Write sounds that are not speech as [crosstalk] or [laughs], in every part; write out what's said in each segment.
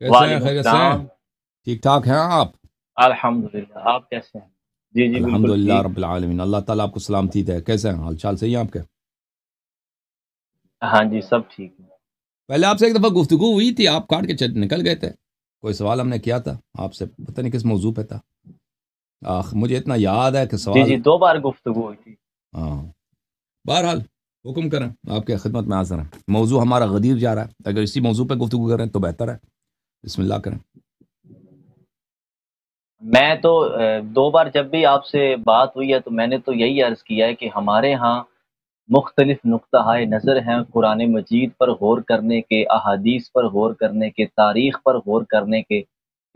ٹھیک ٹھاک ہیں آپ الحمد للہ آپ کیسے ہیں جی جی الحمد للہ رب العالمین اللہ تعالیٰ آپ کو سلامتی ہے کیسے ہیں حال چال صحیح ہے آپ کے ہاں جی سب ٹھیک ہے پہلے آپ سے ایک دفعہ گفتگو ہوئی تھی آپ کاٹ کے نکل گئے تھے کوئی سوال ہم نے کیا تھا آپ سے پتہ نہیں کس موضوع پہ تھا آخ مجھے اتنا یاد ہے کہ سوال جی جی دو بار گفتگو ہوئی تھی ہاں بہرحال حکم کریں آپ کے خدمت میں حاضر ہیں موضوع ہمارا غدیر جا رہا ہے اگر اسی موضوع پہ گفتگو کریں تو بہتر ہے بسم اللہ کریں میں تو دو بار جب بھی آپ سے بات ہوئی ہے تو میں نے تو یہی عرض کیا ہے کہ ہمارے ہاں مختلف نقطہ نظر ہیں قرآن مجید پر غور کرنے کے احادیث پر غور کرنے کے تاریخ پر غور کرنے کے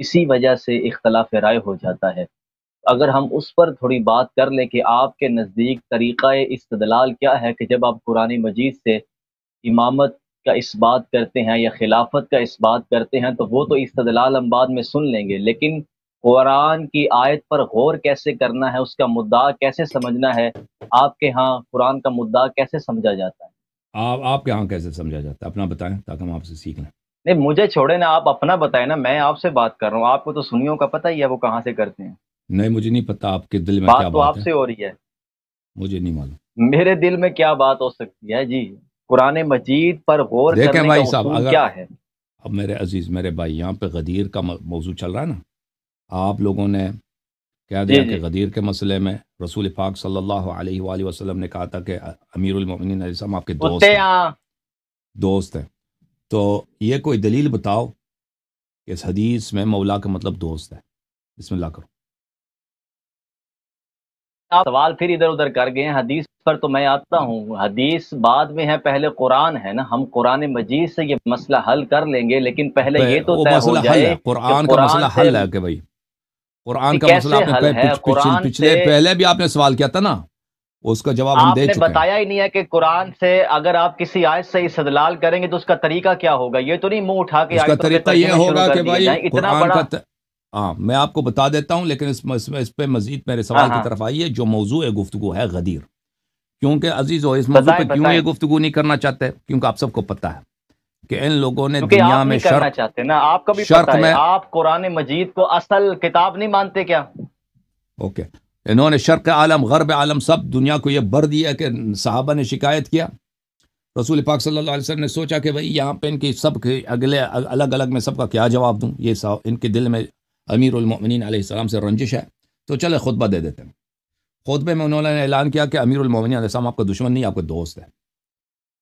اسی وجہ سے اختلاف رائے ہو جاتا ہے اگر ہم اس پر تھوڑی بات کر لیں کہ آپ کے نزدیک طریقہ استدلال کیا ہے کہ جب آپ قرآن مجید سے امامت کا اس بات کرتے ہیں یا خلافت کا اس بات کرتے ہیں تو وہ تو استدلال ہم بعد میں سن لیں گے لیکن قرآن کی آیت پر غور کیسے کرنا ہے اس کا مدعا کیسے سمجھنا ہے آپ کے ہاں قرآن کا مدعا کیسے سمجھا جاتا ہے آپ آپ کے ہاں کیسے سمجھا جاتا ہے اپنا بتائیں تاکہ ہم آپ سے سیکھ لیں نہیں مجھے چھوڑے نا آپ اپنا بتائیں نا میں آپ سے بات کر رہا ہوں آپ کو تو سنیوں کا پتہ ہی ہے وہ کہاں سے کرتے ہیں نہیں مجھے نہیں پتا آپ کے دل میں بات کیا تو بات آپ ہے؟ سے ہو رہی ہے مجھے نہیں معلوم میرے دل میں کیا بات ہو سکتی ہے جی قرآن مجید پر غور دیکھیں کرنے بھائی کا صاحب کیا ہے اب میرے عزیز میرے بھائی یہاں پہ غدیر کا موضوع چل رہا ہے نا آپ لوگوں نے کہہ دیا جی، جی۔ کہ غدیر کے مسئلے میں رسول پاک صلی اللہ علیہ وآلہ وسلم نے کہا تھا کہ امیر المومنین علیہ السلام آپ کے دوست ہیں دوست ہیں تو یہ کوئی دلیل بتاؤ کہ اس حدیث میں مولا کا مطلب دوست ہے بسم اللہ کرو سوال پھر ادھر ادھر کر گئے ہیں حدیث پر تو میں آتا ہوں حدیث بعد میں ہے پہلے قرآن ہے نا ہم قرآن مجید سے یہ مسئلہ حل کر لیں گے لیکن پہلے یہ تو ہو جائے قرآن کا مسئلہ حل ہے کہ قرآن کا مسئلہ آپ نے پچھلے پہلے بھی سوال کیا تھا نا اس کا جواب ہم دے چکے ہیں بتایا ہی نہیں ہے کہ قرآن سے اگر آپ کسی آیت سے کریں گے تو اس کا طریقہ کیا ہوگا یہ تو نہیں منہ اٹھا کے میں آپ کو بتا دیتا ہوں لیکن اس مزید میرے سوال ہاں، کی ہاں۔ طرف آئی ہے جو موضوع گفتگو ہے غدیر کیونکہ عزیز ہو اس موضوع پہ کیوں یہ گفتگو نہیں کرنا چاہتے کیونکہ آپ سب کو پتا ہے کہ ان لوگوں نے دنیا میں شرک چاہتے نا آپ کا بھی شرک میں آپ قرآن مجید کو اصل کتاب نہیں مانتے کیا اوکے انہوں نے شرق عالم غرب عالم سب دنیا کو یہ بر دیا کہ صحابہ نے شکایت کیا رسول پاک صلی اللہ علیہ وسلم نے سوچا کہ بھائی یہاں پہ ان کی سب کے اگلے الگ الگ میں سب کا کیا جواب دوں یہ ان کے دل میں امیر المؤمنین علیہ السلام سے رنجش ہے تو چلے خطبہ دے دیتے ہیں خطبے میں انہوں نے اعلان کیا کہ امیر المعونیہ علیہ السلام آپ کا دشمن نہیں آپ کا دوست ہے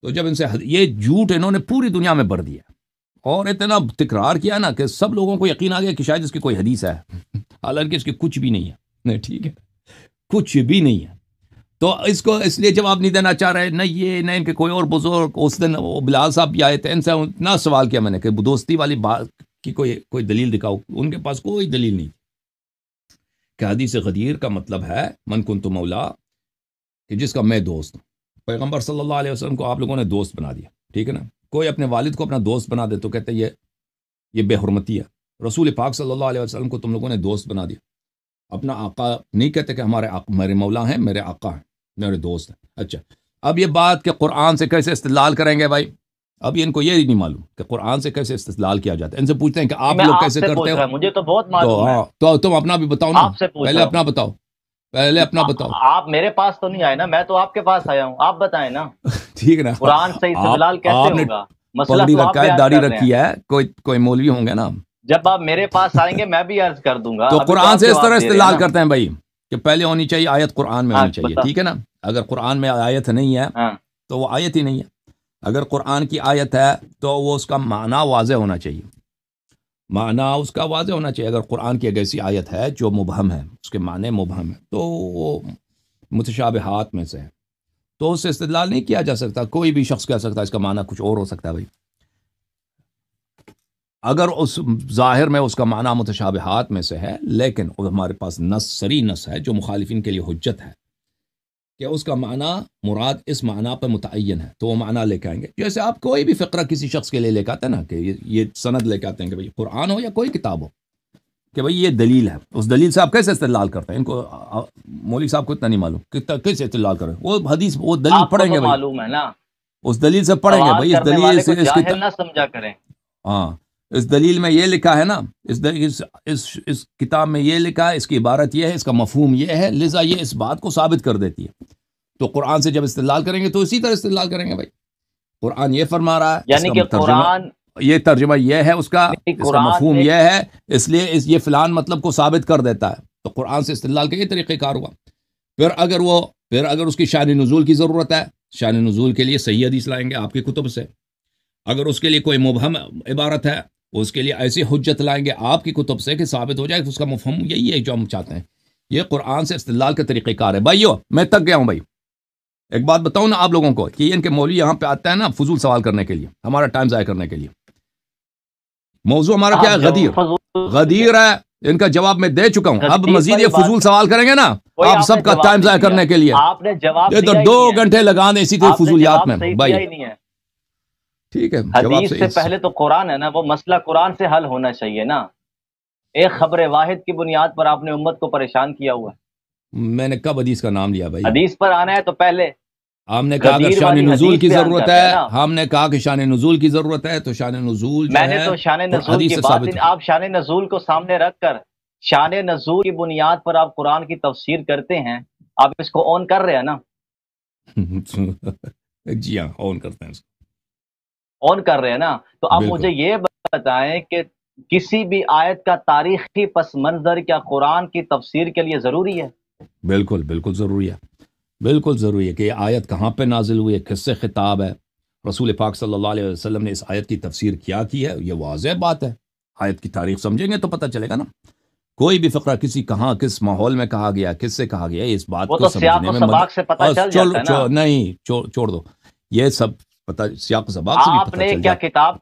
تو جب ان سے یہ جھوٹ انہوں نے پوری دنیا میں بھر دیا اور اتنا تکرار کیا نا کہ سب لوگوں کو یقین آ گیا کہ شاید اس کی کوئی حدیث ہے حالانکہ اس کی کچھ بھی نہیں ہے ٹھیک ہے کچھ بھی نہیں ہے تو اس کو اس لیے جواب نہیں دینا چاہ رہے نہ یہ نہ ان کے کوئی اور بزرگ اس دن وہ بلال صاحب بھی آئے تھے ان سے اتنا سوال کیا میں نے کہ دوستی والی بات کی کوئی کوئی دلیل دکھاؤ ان کے پاس کوئی دلیل نہیں کہ حدیث غدیر کا مطلب ہے من کن تو مولا کہ جس کا میں دوست ہوں پیغمبر صلی اللہ علیہ وسلم کو آپ لوگوں نے دوست بنا دیا ٹھیک ہے نا کوئی اپنے والد کو اپنا دوست بنا دے تو کہتے یہ یہ بے حرمتی ہے رسول پاک صلی اللہ علیہ وسلم کو تم لوگوں نے دوست بنا دیا اپنا آقا نہیں کہتے کہ ہمارے آقا میرے مولا ہیں میرے آقا ہیں میرے دوست ہیں اچھا اب یہ بات کہ قرآن سے کیسے استدلال کریں گے بھائی ابھی ان کو یہ نہیں معلوم کہ قرآن سے کیسے استدلال کیا جاتا ہے ان سے پوچھتے ہیں کہ آپ لوگ کیسے کرتے ہیں مجھے تو بہت معلوم ہے ہاں، تو تم اپنا بھی بتاؤ نا پہلے اپنا بتاؤ پہلے اپنا بتاؤ آپ میرے پاس تو نہیں آئے نا میں تو آپ کے پاس آیا ہوں آپ بتائیں نا [laughs] ٹھیک ہے نا قرآن سے استدلال کیسے ہوگا رکھی ہے کوئی کوئی مولوی ہوں گے نا جب آپ میرے پاس آئیں گے میں بھی عرض کر دوں گا تو قرآن سے اس طرح استدلال کرتے ہیں بھائی کہ پہلے ہونی چاہیے آیت قرآن میں ہونی ہاں، چاہیے ٹھیک ہے نا اگر قرآن میں آیت نہیں ہے ہاں۔ تو وہ آیت ہی نہیں ہے اگر قرآن کی آیت ہے تو وہ اس کا معنی واضح ہونا چاہیے معنی اس کا واضح ہونا چاہیے اگر قرآن کی ایک ایسی آیت ہے جو مبہم ہے اس کے معنی مبہم ہے تو وہ متشابہات میں سے ہے تو اس سے استدلال نہیں کیا جا سکتا کوئی بھی شخص کہہ سکتا ہے اس کا معنی کچھ اور ہو سکتا ہے بھائی اگر اس ظاہر میں اس کا معنی متشابہات میں سے ہے لیکن ہمارے پاس نس سری نس ہے جو مخالفین کے لیے حجت ہے کہ اس کا معنی مراد اس معنی پر متعین ہے تو وہ معنی لے کے آئیں گے جیسے آپ کوئی بھی فقرہ کسی شخص کے لیے لے کے آتے ہیں نا یہ سند لے کے آتے ہیں کہ قرآن ہو یا کوئی کتاب ہو کہ بھائی یہ دلیل ہے اس دلیل سے آپ کیسے استدلال کرتے ہیں ان کو مولک صاحب کو اتنا نہیں معلوم کیسے استدلال کر وہ حدیث وہ دلیل پڑھیں گے معلوم ہے نا اس دلیل سے پڑھیں گے ہاں اس دلیل میں یہ لکھا ہے نا اس اس اس, اس کتاب میں یہ لکھا ہے اس کی عبارت یہ ہے اس کا مفہوم یہ ہے لذا یہ اس بات کو ثابت کر دیتی ہے تو قرآن سے جب استدلال کریں گے تو اسی طرح استدلال کریں گے بھائی قرآن یہ فرما رہا ہے یعنی کہ قرآن یہ ترجمہ یہ ہے اس کا یعنی اس کا مفہوم یہ ہے اس لیے اس یہ فلان مطلب کو ثابت کر دیتا ہے تو قرآن سے استدلال کے یہ طریقہ کار ہوا پھر اگر وہ پھر اگر اس کی شان نزول کی ضرورت ہے شان نزول کے لیے صحیح حدیث لائیں گے آپ کے کتب سے اگر اس کے لیے کوئی مبہم عبارت ہے اس کے لیے ایسی حجت لائیں گے آپ کی کتب سے کہ ثابت ہو جائے اس کا یہی ہے جو ہم چاہتے ہیں یہ قرآن سے استدلال کا طریقہ کار ہے بھائیو میں تک گیا ہوں بھائی ایک بات بتاؤں نا آپ لوگوں کو کہ ان کے مولوی یہاں پہ آتا ہے نا فضول سوال کرنے کے لیے ہمارا ٹائم ضائع کرنے کے لیے موضوع ہمارا کیا ہے غدیر غدیر ہے ان کا جواب میں دے چکا ہوں اب مزید یہ فضول سوال کریں گے نا آپ سب کا ٹائم ضائع کرنے کے لیے دو گھنٹے لگانے فضولیات میں بھائی ٹھیک ہے حدیث سے پہلے تو قرآن ہے نا وہ مسئلہ قرآن سے حل ہونا چاہیے نا ایک خبر واحد کی بنیاد پر آپ نے امت کو پریشان کیا ہوا ہے میں نے کب حدیث کا نام لیا بھائی حدیث پر آنا ہے تو پہلے ہم نے کہا کہ شان نزول کی ضرورت ہے ہم نے کہا کہ شان نزول کی ضرورت ہے تو شان نزول میں نے تو شان نزول کی بات آپ شان نزول کو سامنے رکھ کر شان نزول کی بنیاد پر آپ قرآن کی تفسیر کرتے ہیں آپ اس کو اون کر رہے ہیں نا [laughs] جی ہاں اون کرتے ہیں اس کو آن کر رہے ہیں نا تو آپ مجھے یہ بتائیں کہ کسی بھی آیت کا تاریخی پس منظر کیا قرآن کی تفسیر کے لیے ضروری ہے بالکل بالکل ضروری ہے بالکل ضروری ہے کہ یہ آیت کہاں پہ نازل ہوئی ہے کس سے خطاب ہے رسول پاک صلی اللہ علیہ وسلم نے اس آیت کی تفسیر کیا کی ہے یہ واضح بات ہے آیت کی تاریخ سمجھیں گے تو پتہ چلے گا نا کوئی بھی فقرہ کسی کہاں کس ماحول میں کہا گیا کس سے کہا گیا اس بات کو سمجھنے میں نہیں چھوڑ دو یہ سب سے بھی آپ چل کیا کتاب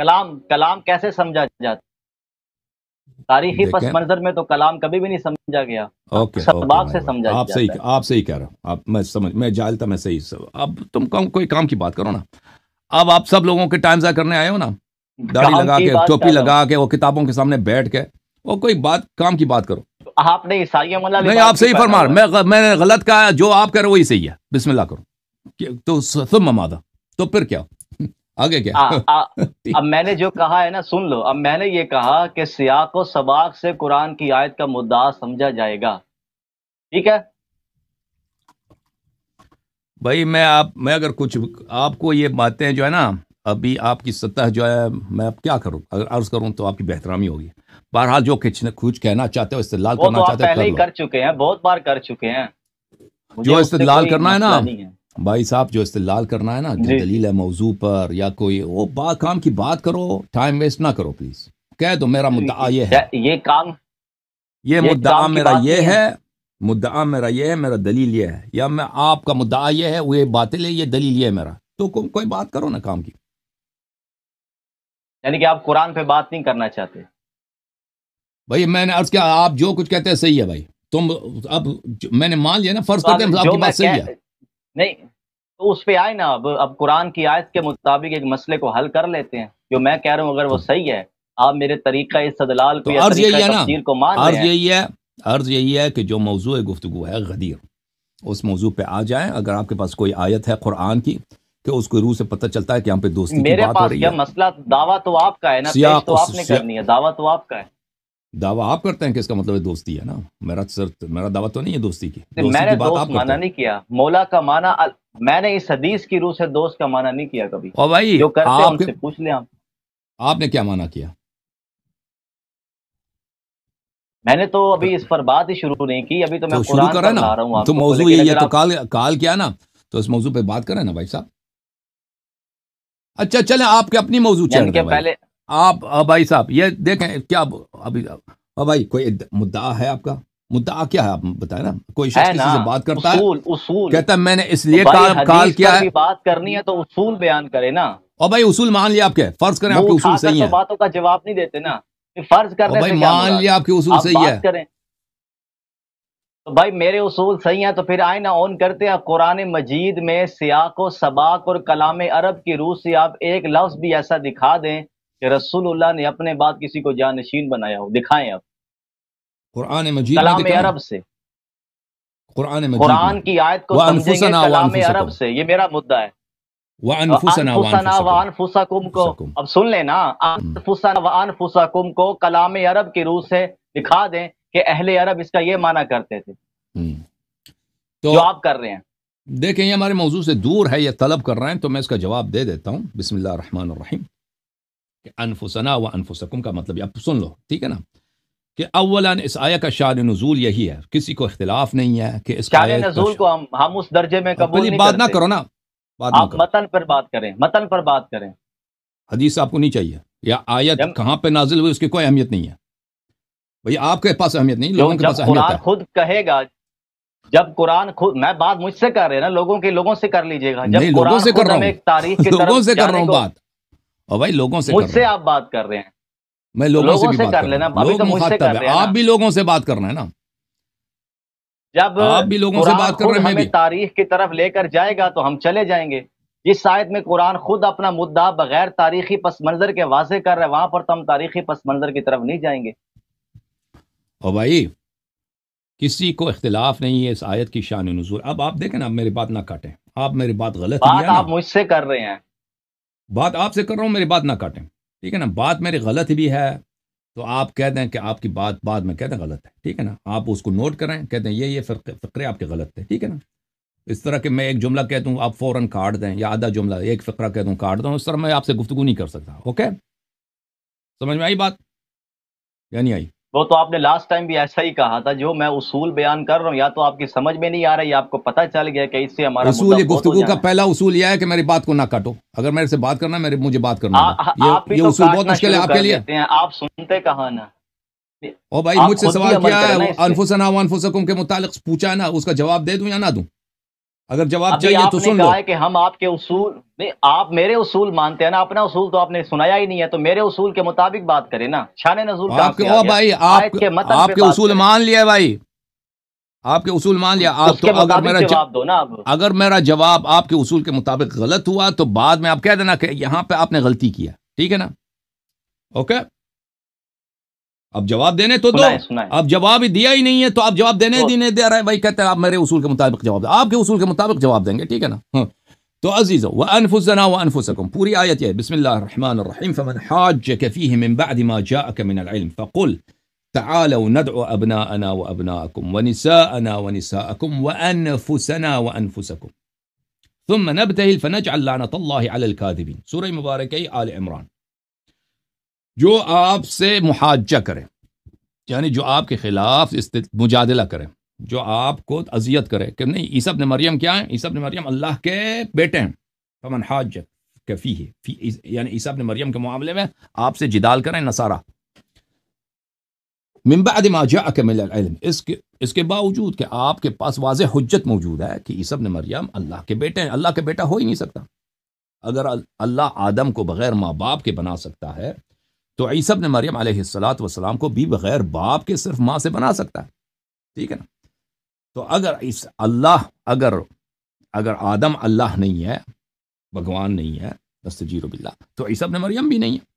کلام کلام کیسے تاریخی آپ میں اب تم کوئی کام کی بات کرو نا اب آپ سب لوگوں کے ٹائم کرنے آئے ہو نا داڑھی لگا کے ٹوپی لگا کے وہ کتابوں کے سامنے بیٹھ کے وہ کوئی بات کام کی بات کرو آپ نے آپ سے ہی فرما میں نے غلط کہا جو آپ کہہ رہے وہی صحیح ہے بسم اللہ کروں تو تو پھر کیا [laughs] آگے کیا [laughs] اب میں نے جو کہا ہے نا سن لو اب میں نے یہ کہا کہ سیاق و سباق سے قرآن کی آیت کا مدعا سمجھا جائے گا ٹھیک ہے بھائی میں آپ میں اگر کچھ آپ کو یہ باتیں جو ہے نا ابھی آپ کی سطح جو ہے میں کیا کروں اگر عرض کروں تو آپ کی بہترامی ہوگی بہرحال جو کچھ کہنا چاہتے ہو استدلال کرنا چاہتے کر چکے ہیں بہت بار کر چکے ہیں جو استدلال کرنا ہے نا بھائی صاحب جو استدلال کرنا ہے نا جو جی۔ دلیل ہے موضوع پر یا کوئی وہ با کام کی بات کرو ٹائم ویسٹ نہ کرو پلیز کہہ دو میرا جی، جی۔ مدعا یہ ہے یہ کام یہ مدعا میرا یہ ہے مدعا میرا یہ ہے میرا دلیل یہ ہے یا میں آپ کا مدعا یہ ہے وہ باطل ہے یہ دلیل یہ ہے میرا تو کوئی بات کرو نا کام کی یعنی کہ آپ قرآن پہ بات نہیں کرنا چاہتے بھائی میں نے عرض کیا آپ جو کچھ کہتے ہیں صحیح ہے بھائی تم اب میں نے مان لیا نا فرض کرتے ہیں آپ کی بات صحیح ہے نہیں تو اس پہ آئے نا اب اب قرآن کی آیت کے مطابق ایک مسئلے کو حل کر لیتے ہیں جو میں کہہ رہا ہوں اگر وہ صحیح ہے آپ میرے طریقہ کو عرض یہی ہے کہ جو موضوع گفتگو ہے غدیر اس موضوع پہ آ جائیں اگر آپ کے پاس کوئی آیت ہے قرآن کی کہ اس کو روح سے پتہ چلتا ہے کہ یہاں پہ دوستی میرے پاس یہ مسئلہ دعویٰ تو آپ کا ہے نا تو آپ نے کرنی ہے دعویٰ تو آپ کا ہے دعویٰ آپ کرتے ہیں کہ اس کا مطلب دوستی ہے نا میرا سر میرا دعویٰ تو نہیں ہے دوستی کی میں نے دوست مانا نہیں کیا مولا کا مانا میں نے اس حدیث کی روح سے دوست کا مانا نہیں کیا کبھی اور بھائی جو کرتے ہیں ان سے پوچھ لیں آپ آپ نے کیا مانا کیا میں نے تو ابھی اس پر بات ہی شروع نہیں کی ابھی تو میں قرآن پر لا رہا ہوں تو موضوع یہ تو کال کیا نا تو اس موضوع پر بات کریں نا بھائی صاحب اچھا چلیں آپ کے اپنی موضوع یعنی چل رہے ہیں آپ بھائی صاحب یہ دیکھیں کیا ابھی بھائی کوئی مدعا ہے آپ کا مدعا کیا ہے آپ بتائیں نا کوئی شخص کسی سے بات کرتا ہے اصول کہتا ہے میں نے اس لیے کال کیا ہے بات کرنی ہے تو اصول بیان کرے نا اور بھائی اصول مان لیا آپ کے فرض کریں آپ کے اصول صحیح ہیں باتوں کا جواب نہیں دیتے نا فرض کر رہے ہیں مان لیا آپ کے اصول صحیح ہے تو بھائی میرے اصول صحیح ہیں تو پھر آئے نا اون کرتے ہیں قرآن مجید میں سیاق و سباق اور کلام عرب کی روح سے آپ ایک لفظ بھی ایسا دکھا دیں کہ رسول اللہ نے اپنے بعد کسی کو جانشین بنایا ہو دکھائیں آپ قرآن مجید کلام عرب سے قرآن مجید قرآن کی آیت کو سمجھیں گے کلام عرب سے یہ میرا مدعا ہے وانفسکم کو اب سن لیں نا انفسنا وانفسکم کو کلام عرب کی روح سے دکھا دیں کہ اہل عرب اس کا یہ معنی کرتے تھے جو آپ کر رہے ہیں دیکھیں یہ ہمارے موضوع سے دور ہے یہ طلب کر رہے ہیں تو میں اس کا جواب دے دیتا ہوں بسم اللہ الرحمن الرحیم کہ انفسنا و انفسکم کا مطلب اب سن لو ٹھیک ہے نا کہ اولان اس آیہ کا شان نزول یہی ہے کسی کو اختلاف نہیں ہے کہ اس شان نزول کو ہم ہم اس درجے میں قبول نہیں بات نہ کرو نا آپ متن پر بات کریں متن پر بات کریں حدیث آپ کو نہیں چاہیے یا آیت کہاں پہ نازل ہوئی اس کی کوئی اہمیت نہیں ہے بھئی آپ کے پاس اہمیت نہیں لوگوں کے پاس اہمیت ہے قرآن خود کہے گا جب قرآن خود میں بات مجھ سے کر رہے ہیں نا لوگوں کے لوگوں سے کر لیجئے گا جب قرآن خود ہمیں ایک تاریخ کے [laughs] طرف جانے کو اور بھائی لوگوں سے مجھ سے آپ بات کر رہے ہیں میں لوگوں سے کر لینا آپ بھی لوگوں سے بات کر رہے ہیں نا جب آپ بھی لوگوں سے بات کر رہے ہیں تاریخ کی طرف لے کر جائے گا تو ہم چلے جائیں گے جس آیت میں قرآن خود اپنا مدعا بغیر تاریخی پس منظر کے واضح کر رہے وہاں پر تو ہم تاریخی پس منظر کی طرف نہیں جائیں گے او بھائی کسی کو اختلاف نہیں ہے اس آیت کی شان نظور اب آپ دیکھیں نا میری بات نہ کٹیں آپ میری بات غلط بات آپ مجھ سے کر رہے ہیں بات آپ سے کر رہا ہوں میری بات نہ کاٹیں ٹھیک ہے نا بات میری غلط بھی ہے تو آپ کہہ دیں کہ آپ کی بات بعد میں کہہ دیں غلط ہے ٹھیک ہے نا آپ اس کو نوٹ کریں کہتے ہیں یہ یہ فقرے فقرے آپ کے غلط تھے ٹھیک ہے نا اس طرح کہ میں ایک جملہ کہہ دوں آپ فوراً کاٹ دیں یا آدھا جملہ ایک فقرہ کہتا ہوں کاٹ دوں اس طرح میں آپ سے گفتگو نہیں کر سکتا اوکے سمجھ میں آئی بات یا یعنی نہیں آئی وہ تو آپ نے لاسٹ ٹائم بھی ایسا ہی کہا تھا جو میں اصول بیان کر رہا ہوں یا تو آپ کی سمجھ میں نہیں آ رہا یا آپ کو پتا چل گیا کہ اس سے ہمارا اصول گفتگو کا پہلا اصول یہ ہے کہ میری بات کو نہ کٹو اگر میرے سے بات کرنا میرے مجھے بات کرنا یہ اصول بہت مشکل ہے آپ کے لیے آپ سنتے کہاں نا بھائی مجھ سے سوال کیا ہے انفسنا و انفسکم کے متعلق پوچھا نا اس کا جواب دے دوں یا نہ دوں اگر جواب چاہیے تو سن لو کہ ہم آپ کے اصول نہیں آپ میرے اصول مانتے ہیں نا اپنا اصول تو آپ نے سنایا ہی نہیں ہے تو میرے اصول کے مطابق بات کریں نا شان نزول آپ کے او بھائی آپ کے آپ کے اصول مان لیا بھائی آپ کے اصول مان لیا آپ تو اگر میرا جواب دو نا اگر میرا جواب آپ کے اصول کے مطابق غلط ہوا تو بعد میں آپ کہہ دینا کہ یہاں پہ آپ نے غلطی کیا ٹھیک ہے نا اوکے اب جواب دینے تو دو اب جواب ہی دیا ہی نہیں ہے تو اب جواب دینے دینے دے رہے ہیں بھائی کہتے ہیں اپ میرے اصول کے مطابق جواب دیں اپ کے اصول کے مطابق جواب دیں گے ٹھیک ہے نا تو عزیزو وانفسنا وانفسکم پوری ایت ہے بسم اللہ الرحمن الرحیم فمن حاجك فيه من بعد ما جاءك من العلم فقل تعالوا ندعو ابناءنا وابناءكم ونساءنا ونساءكم وانفسنا وانفسكم ثم نبتهل فنجعل لعنه الله على الكاذبين سوره مباركه ال عمران جو آپ سے محاجہ کریں یعنی جو آپ کے خلاف مجادلہ کریں جو آپ کو اذیت کرے کہ نہیں عیسب نے مریم کیا ہیں عیسیٰ نے مریم اللہ کے بیٹے ہیں پمن حاجہ یعنی عیسیٰ نے مریم کے معاملے میں آپ سے جدال کریں نصارہ من بعد ما العلم اس کے اس کے باوجود کہ آپ کے پاس واضح حجت موجود ہے کہ عیسب مریم اللہ کے بیٹے ہیں اللہ کے بیٹا ہو ہی نہیں سکتا اگر اللہ آدم کو بغیر ماں باپ کے بنا سکتا ہے تو عیسب نے مریم علیہ السلاۃ وسلام کو بی بغیر باپ کے صرف ماں سے بنا سکتا ہے ٹھیک ہے نا تو اگر اس اللہ اگر اگر آدم اللہ نہیں ہے بھگوان نہیں ہے دستجیر باللہ تو عیسب نے مریم بھی نہیں ہے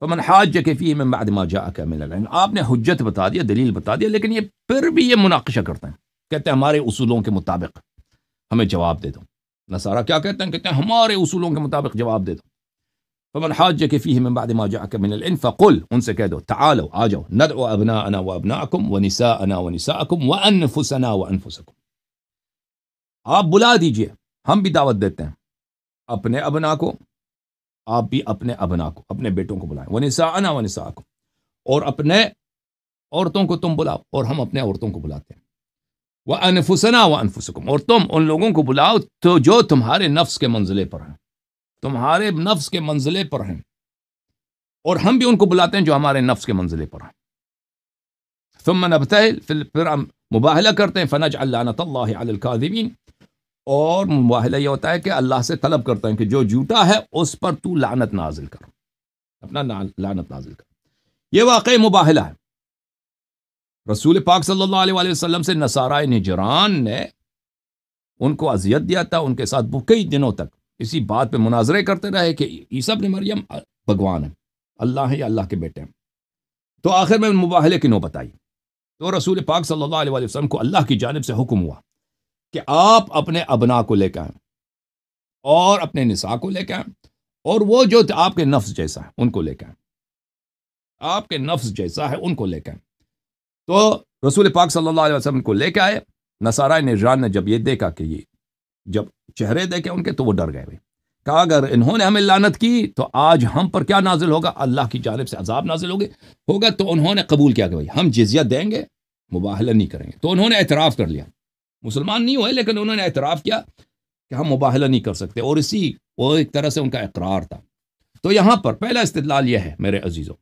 تو من حاج جگہ میں جا کے میں آپ نے حجت بتا دیا دلیل بتا دیا لیکن یہ پھر بھی یہ مناقشہ کرتے ہیں کہتے ہیں ہمارے اصولوں کے مطابق ہمیں جواب دے دو نصارہ کیا کہتے ہیں کہتے ہیں ہمارے اصولوں کے مطابق جواب دے دو حاج فیما جا کے ان سے کہہ دو آلو آ جاؤ نر و ابنا انا و ابنا اکم و نسا انا آپ بلا دیجئے ہم بھی دعوت دیتے ہیں اپنے ابنا کو آپ بھی اپنے ابنا کو اپنے بیٹوں کو بلائیں و نسا انا و نسا اور اپنے عورتوں کو تم بلاؤ اور ہم اپنے عورتوں کو بلاتے ہیں وہ انفسنا و انفسکم اور تم ان لوگوں کو بلاؤ تو جو تمہارے نفس کے منزلے پر ہیں تمہارے نفس کے منزلے پر ہیں اور ہم بھی ان کو بلاتے ہیں جو ہمارے نفس کے منزلے پر ہیں نبتہل پھر ہم مباہلہ کرتے ہیں فنج اللہ اللہ القادمین اور مباہلہ یہ ہوتا ہے کہ اللہ سے طلب کرتے ہیں کہ جو جوتا ہے اس پر تو لانت نازل کر اپنا لانت نازل کر یہ واقعی مباہلہ ہے رسول پاک صلی اللہ علیہ وسلم سے نصارہ نجران نے ان کو اذیت دیا تھا ان کے ساتھ وہ کئی دنوں تک اسی بات پہ مناظرے کرتے رہے کہ عیسیٰ ابن مریم بھگوان ہے اللہ ہے یا اللہ کے بیٹے ہیں تو آخر میں مباہلے کی نوبت آئی تو رسول پاک صلی اللہ علیہ وسلم کو اللہ کی جانب سے حکم ہوا کہ آپ اپنے ابنا کو لے کے آئیں اور اپنے نساء کو لے کے آئیں اور وہ جو آپ کے نفس جیسا ہے ان کو لے کے آئیں آپ کے نفس جیسا ہے ان کو لے کے آئیں تو رسول پاک صلی اللہ علیہ وسلم کو لے کے آئے نصارہ نجران نے جب یہ دیکھا کہ یہ جب چہرے دیکھے ان کے تو وہ ڈر گئے بھائی کہا اگر انہوں نے ہمیں لانت کی تو آج ہم پر کیا نازل ہوگا اللہ کی جانب سے عذاب نازل ہوگے ہوگا تو انہوں نے قبول کیا کہ بھائی ہم جزیہ دیں گے مباہلہ نہیں کریں گے تو انہوں نے اعتراف کر لیا مسلمان نہیں ہوئے لیکن انہوں نے اعتراف کیا کہ ہم مباہلہ نہیں کر سکتے اور اسی وہ ایک طرح سے ان کا اقرار تھا تو یہاں پر پہلا استدلال یہ ہے میرے عزیزوں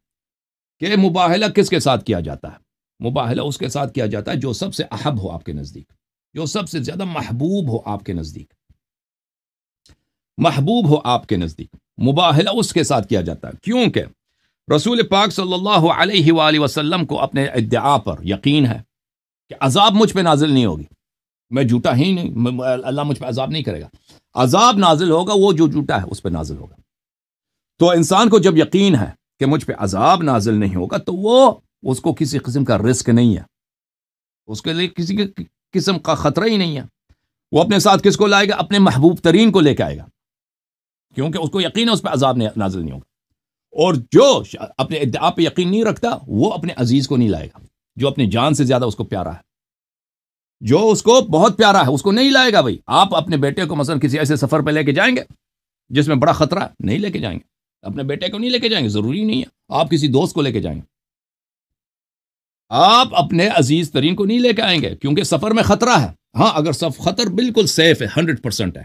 کہ مباہلہ کس کے ساتھ کیا جاتا ہے مباہلہ اس کے ساتھ کیا جاتا ہے جو سب سے احب ہو آپ کے نزدیک جو سب سے زیادہ محبوب ہو آپ کے نزدیک محبوب ہو آپ کے نزدیک مباحلہ اس کے ساتھ کیا جاتا ہے کیونکہ رسول پاک صلی اللہ علیہ وآلہ وسلم کو اپنے ادعا پر یقین ہے کہ عذاب مجھ پہ نازل نہیں ہوگی میں جھوٹا ہی نہیں اللہ مجھ پہ عذاب نہیں کرے گا عذاب نازل ہوگا وہ جو جھوٹا ہے اس پہ نازل ہوگا تو انسان کو جب یقین ہے کہ مجھ پہ عذاب نازل نہیں ہوگا تو وہ اس کو کسی قسم کا رسک نہیں ہے اس کے لیے کسی قسم کا خطرہ ہی نہیں ہے وہ اپنے ساتھ کس کو لائے گا اپنے محبوب ترین کو لے کے آئے گا کیونکہ اس کو یقین ہے اس پہ عذاب نازل نہیں ہوگا اور جو اپنے ادعا پہ یقین نہیں رکھتا وہ اپنے عزیز کو نہیں لائے گا جو اپنے جان سے زیادہ اس کو پیارا ہے جو اس کو بہت پیارا ہے اس کو نہیں لائے گا بھائی آپ اپنے بیٹے کو مثلا کسی ایسے سفر پہ لے کے جائیں گے جس میں بڑا خطرہ نہیں لے کے جائیں گے اپنے بیٹے کو نہیں لے کے جائیں گے ضروری نہیں ہے آپ کسی دوست کو لے کے جائیں گے آپ اپنے عزیز ترین کو نہیں لے کے آئیں گے کیونکہ سفر میں خطرہ ہے ہاں اگر سب خطر بالکل سیف ہے ہنڈریڈ پرسینٹ ہے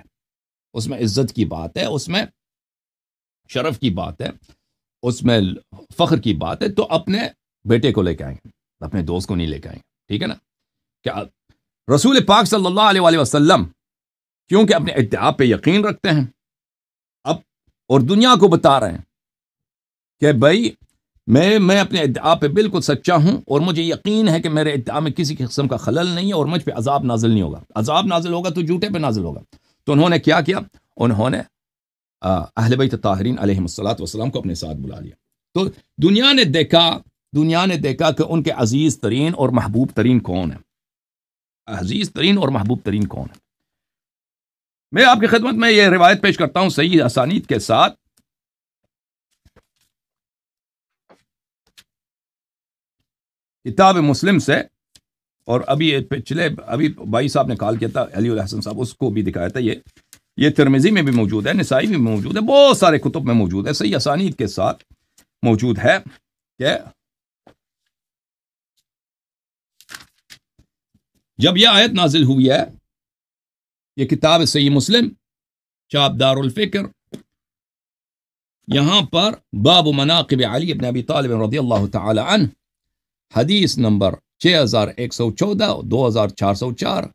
اس میں عزت کی بات ہے اس میں شرف کی بات ہے اس میں فخر کی بات ہے تو اپنے بیٹے کو لے کے آئیں گے اپنے دوست کو نہیں لے کے آئیں گے ٹھیک ہے نا کیا رسول پاک صلی اللہ علیہ وآلہ وسلم کیونکہ اپنے ادعا پہ یقین رکھتے ہیں اب اور دنیا کو بتا رہے ہیں کہ بھائی میں میں اپنے ادعا پہ بالکل سچا ہوں اور مجھے یقین ہے کہ میرے ادعا میں کسی قسم کا خلل نہیں ہے اور مجھ پہ عذاب نازل نہیں ہوگا عذاب نازل ہوگا تو جھوٹے پہ نازل ہوگا تو انہوں نے کیا کیا انہوں نے اہل بیت طاہرین علیہ السلاۃ وسلم کو اپنے ساتھ بلا لیا تو دنیا نے دیکھا دنیا نے دیکھا کہ ان کے عزیز ترین اور محبوب ترین کون ہے عزیز ترین اور محبوب ترین کون ہے میں آپ کی خدمت میں یہ روایت پیش کرتا ہوں صحیح آسانیت کے ساتھ کتاب مسلم سے اور ابھی پچھلے ابھی بھائی صاحب نے کال کیا تھا علی الحسن صاحب اس کو بھی دکھایا تھا یہ یہ ترمیزی میں بھی موجود ہے نسائی میں موجود ہے بہت سارے کتب میں موجود ہے صحیح آسانی کے ساتھ موجود ہے کہ جب یہ آیت نازل ہوئی ہے یہ کتاب صحیح مسلم چاپ دار الفکر یہاں پر باب مناقب علی ابن ابی طالب رضی اللہ تعالی عنہ حدیث نمبر 6114 2404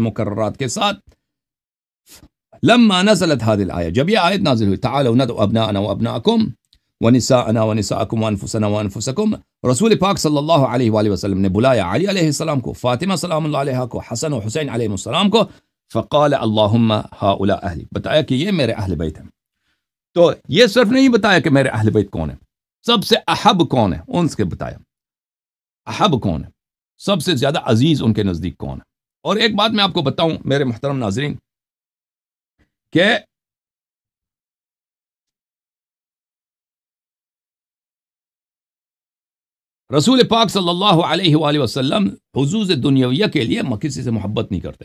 مقررات کے ساتھ لما نزلت هذه الآية جب یہ آیت نازل ہوئی تعالوا ندعو ابناءنا وابناءكم ونساءنا ونساءكم وانفسنا وانفسكم رسول پاک صلی اللہ علیہ وآلہ وسلم نے بلایا علی علیہ السلام کو فاطمہ سلام اللہ علیہ کو حسن و حسین علیہ السلام کو فقال اللہم هؤلاء اہلی بتایا کہ یہ میرے اہل بیت ہیں تو یہ صرف نہیں بتایا کہ میرے اہل بیت کون ہیں سب سے احب کون ہے ان کے بتایا احب کون ہے سب سے زیادہ عزیز ان کے نزدیک کون ہے اور ایک بات میں آپ کو بتاؤں میرے محترم ناظرین کہ رسول پاک صلی اللہ علیہ وآلہ وسلم حضوز دنیاویہ کے لیے کسی سے محبت نہیں کرتے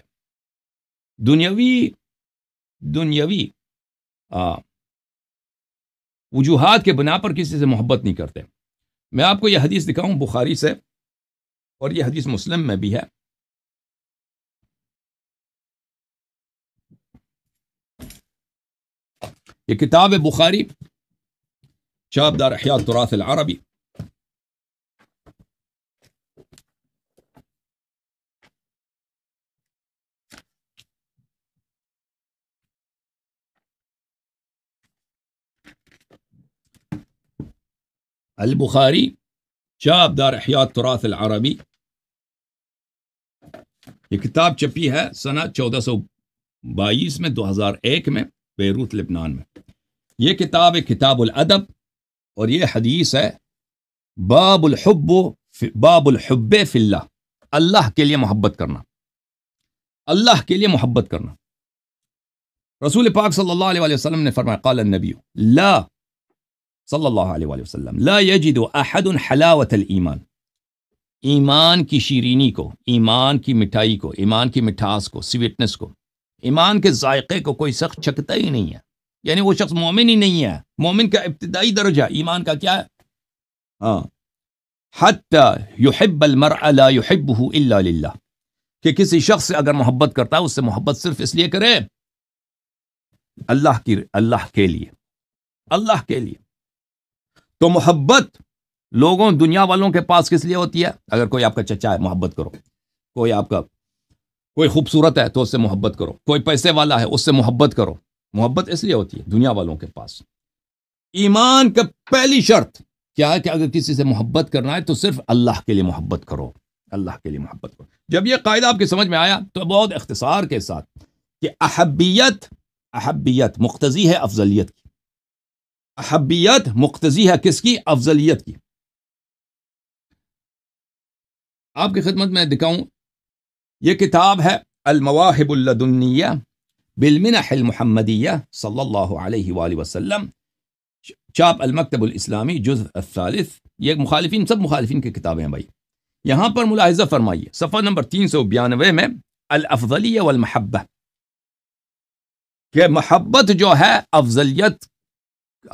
دنیاوی دنیاوی وجوہات کے بنا پر کسی سے محبت نہیں کرتے میں آپ کو یہ حدیث دکھاؤں بخاری سے اور حديث مسلم میں بھی ہے یہ کتاب بخاری دار احياء التراث العربي البخاري شاب دار إحياء التراث العربي یہ کتاب چپی ہے صنعت چودہ سو بائیس میں دو ہزار ایک میں بیروت لبنان میں یہ کتاب ہے کتاب الادب اور یہ حدیث ہے باب الحب باب الحب فی اللہ اللہ کے لیے محبت کرنا اللہ کے لیے محبت کرنا رسول پاک صلی اللہ علیہ وسلم نے فرمایا قال النبی لا صلی اللہ علیہ وسلم لا یجد احد دود الایمان ایمان کی شیرینی کو ایمان کی مٹھائی کو ایمان کی مٹھاس کو سویٹنس کو ایمان کے ذائقے کو کوئی شخص چکتا ہی نہیں ہے یعنی وہ شخص مومن ہی نہیں ہے مومن کا ابتدائی درجہ ایمان کا کیا ہے ہاں المر اللہ اللہ کہ کسی شخص سے اگر محبت کرتا ہے اس سے محبت صرف اس لیے کرے اللہ کی اللہ کے لیے اللہ کے لیے تو محبت لوگوں دنیا والوں کے پاس کس لیے ہوتی ہے اگر کوئی آپ کا چچا ہے محبت کرو کوئی آپ کا کوئی خوبصورت ہے تو اس سے محبت کرو کوئی پیسے والا ہے اس سے محبت کرو محبت اس لیے ہوتی ہے دنیا والوں کے پاس ایمان کا پہلی شرط کیا ہے کہ اگر کسی سے محبت کرنا ہے تو صرف اللہ کے لیے محبت کرو اللہ کے لیے محبت کرو جب یہ قاعدہ آپ کی سمجھ میں آیا تو بہت اختصار کے ساتھ کہ احبیت احبیت مقتضی ہے افضلیت کی احبیت مقتضی ہے کس کی افضلیت کی آپ کی خدمت میں دکھاؤں یہ کتاب ہے المواحب بالمنح المحمدیہ صلی اللہ علیہ وآلہ وسلم چاپ المکتب الاسلامی جز الثالث یہ مخالفین سب مخالفین کی کتابیں ہیں بھائی یہاں پر ملاحظہ فرمائیے صفحہ نمبر تین سو بیانوے میں الافضلیہ والمحبہ کہ محبت جو ہے افضلیت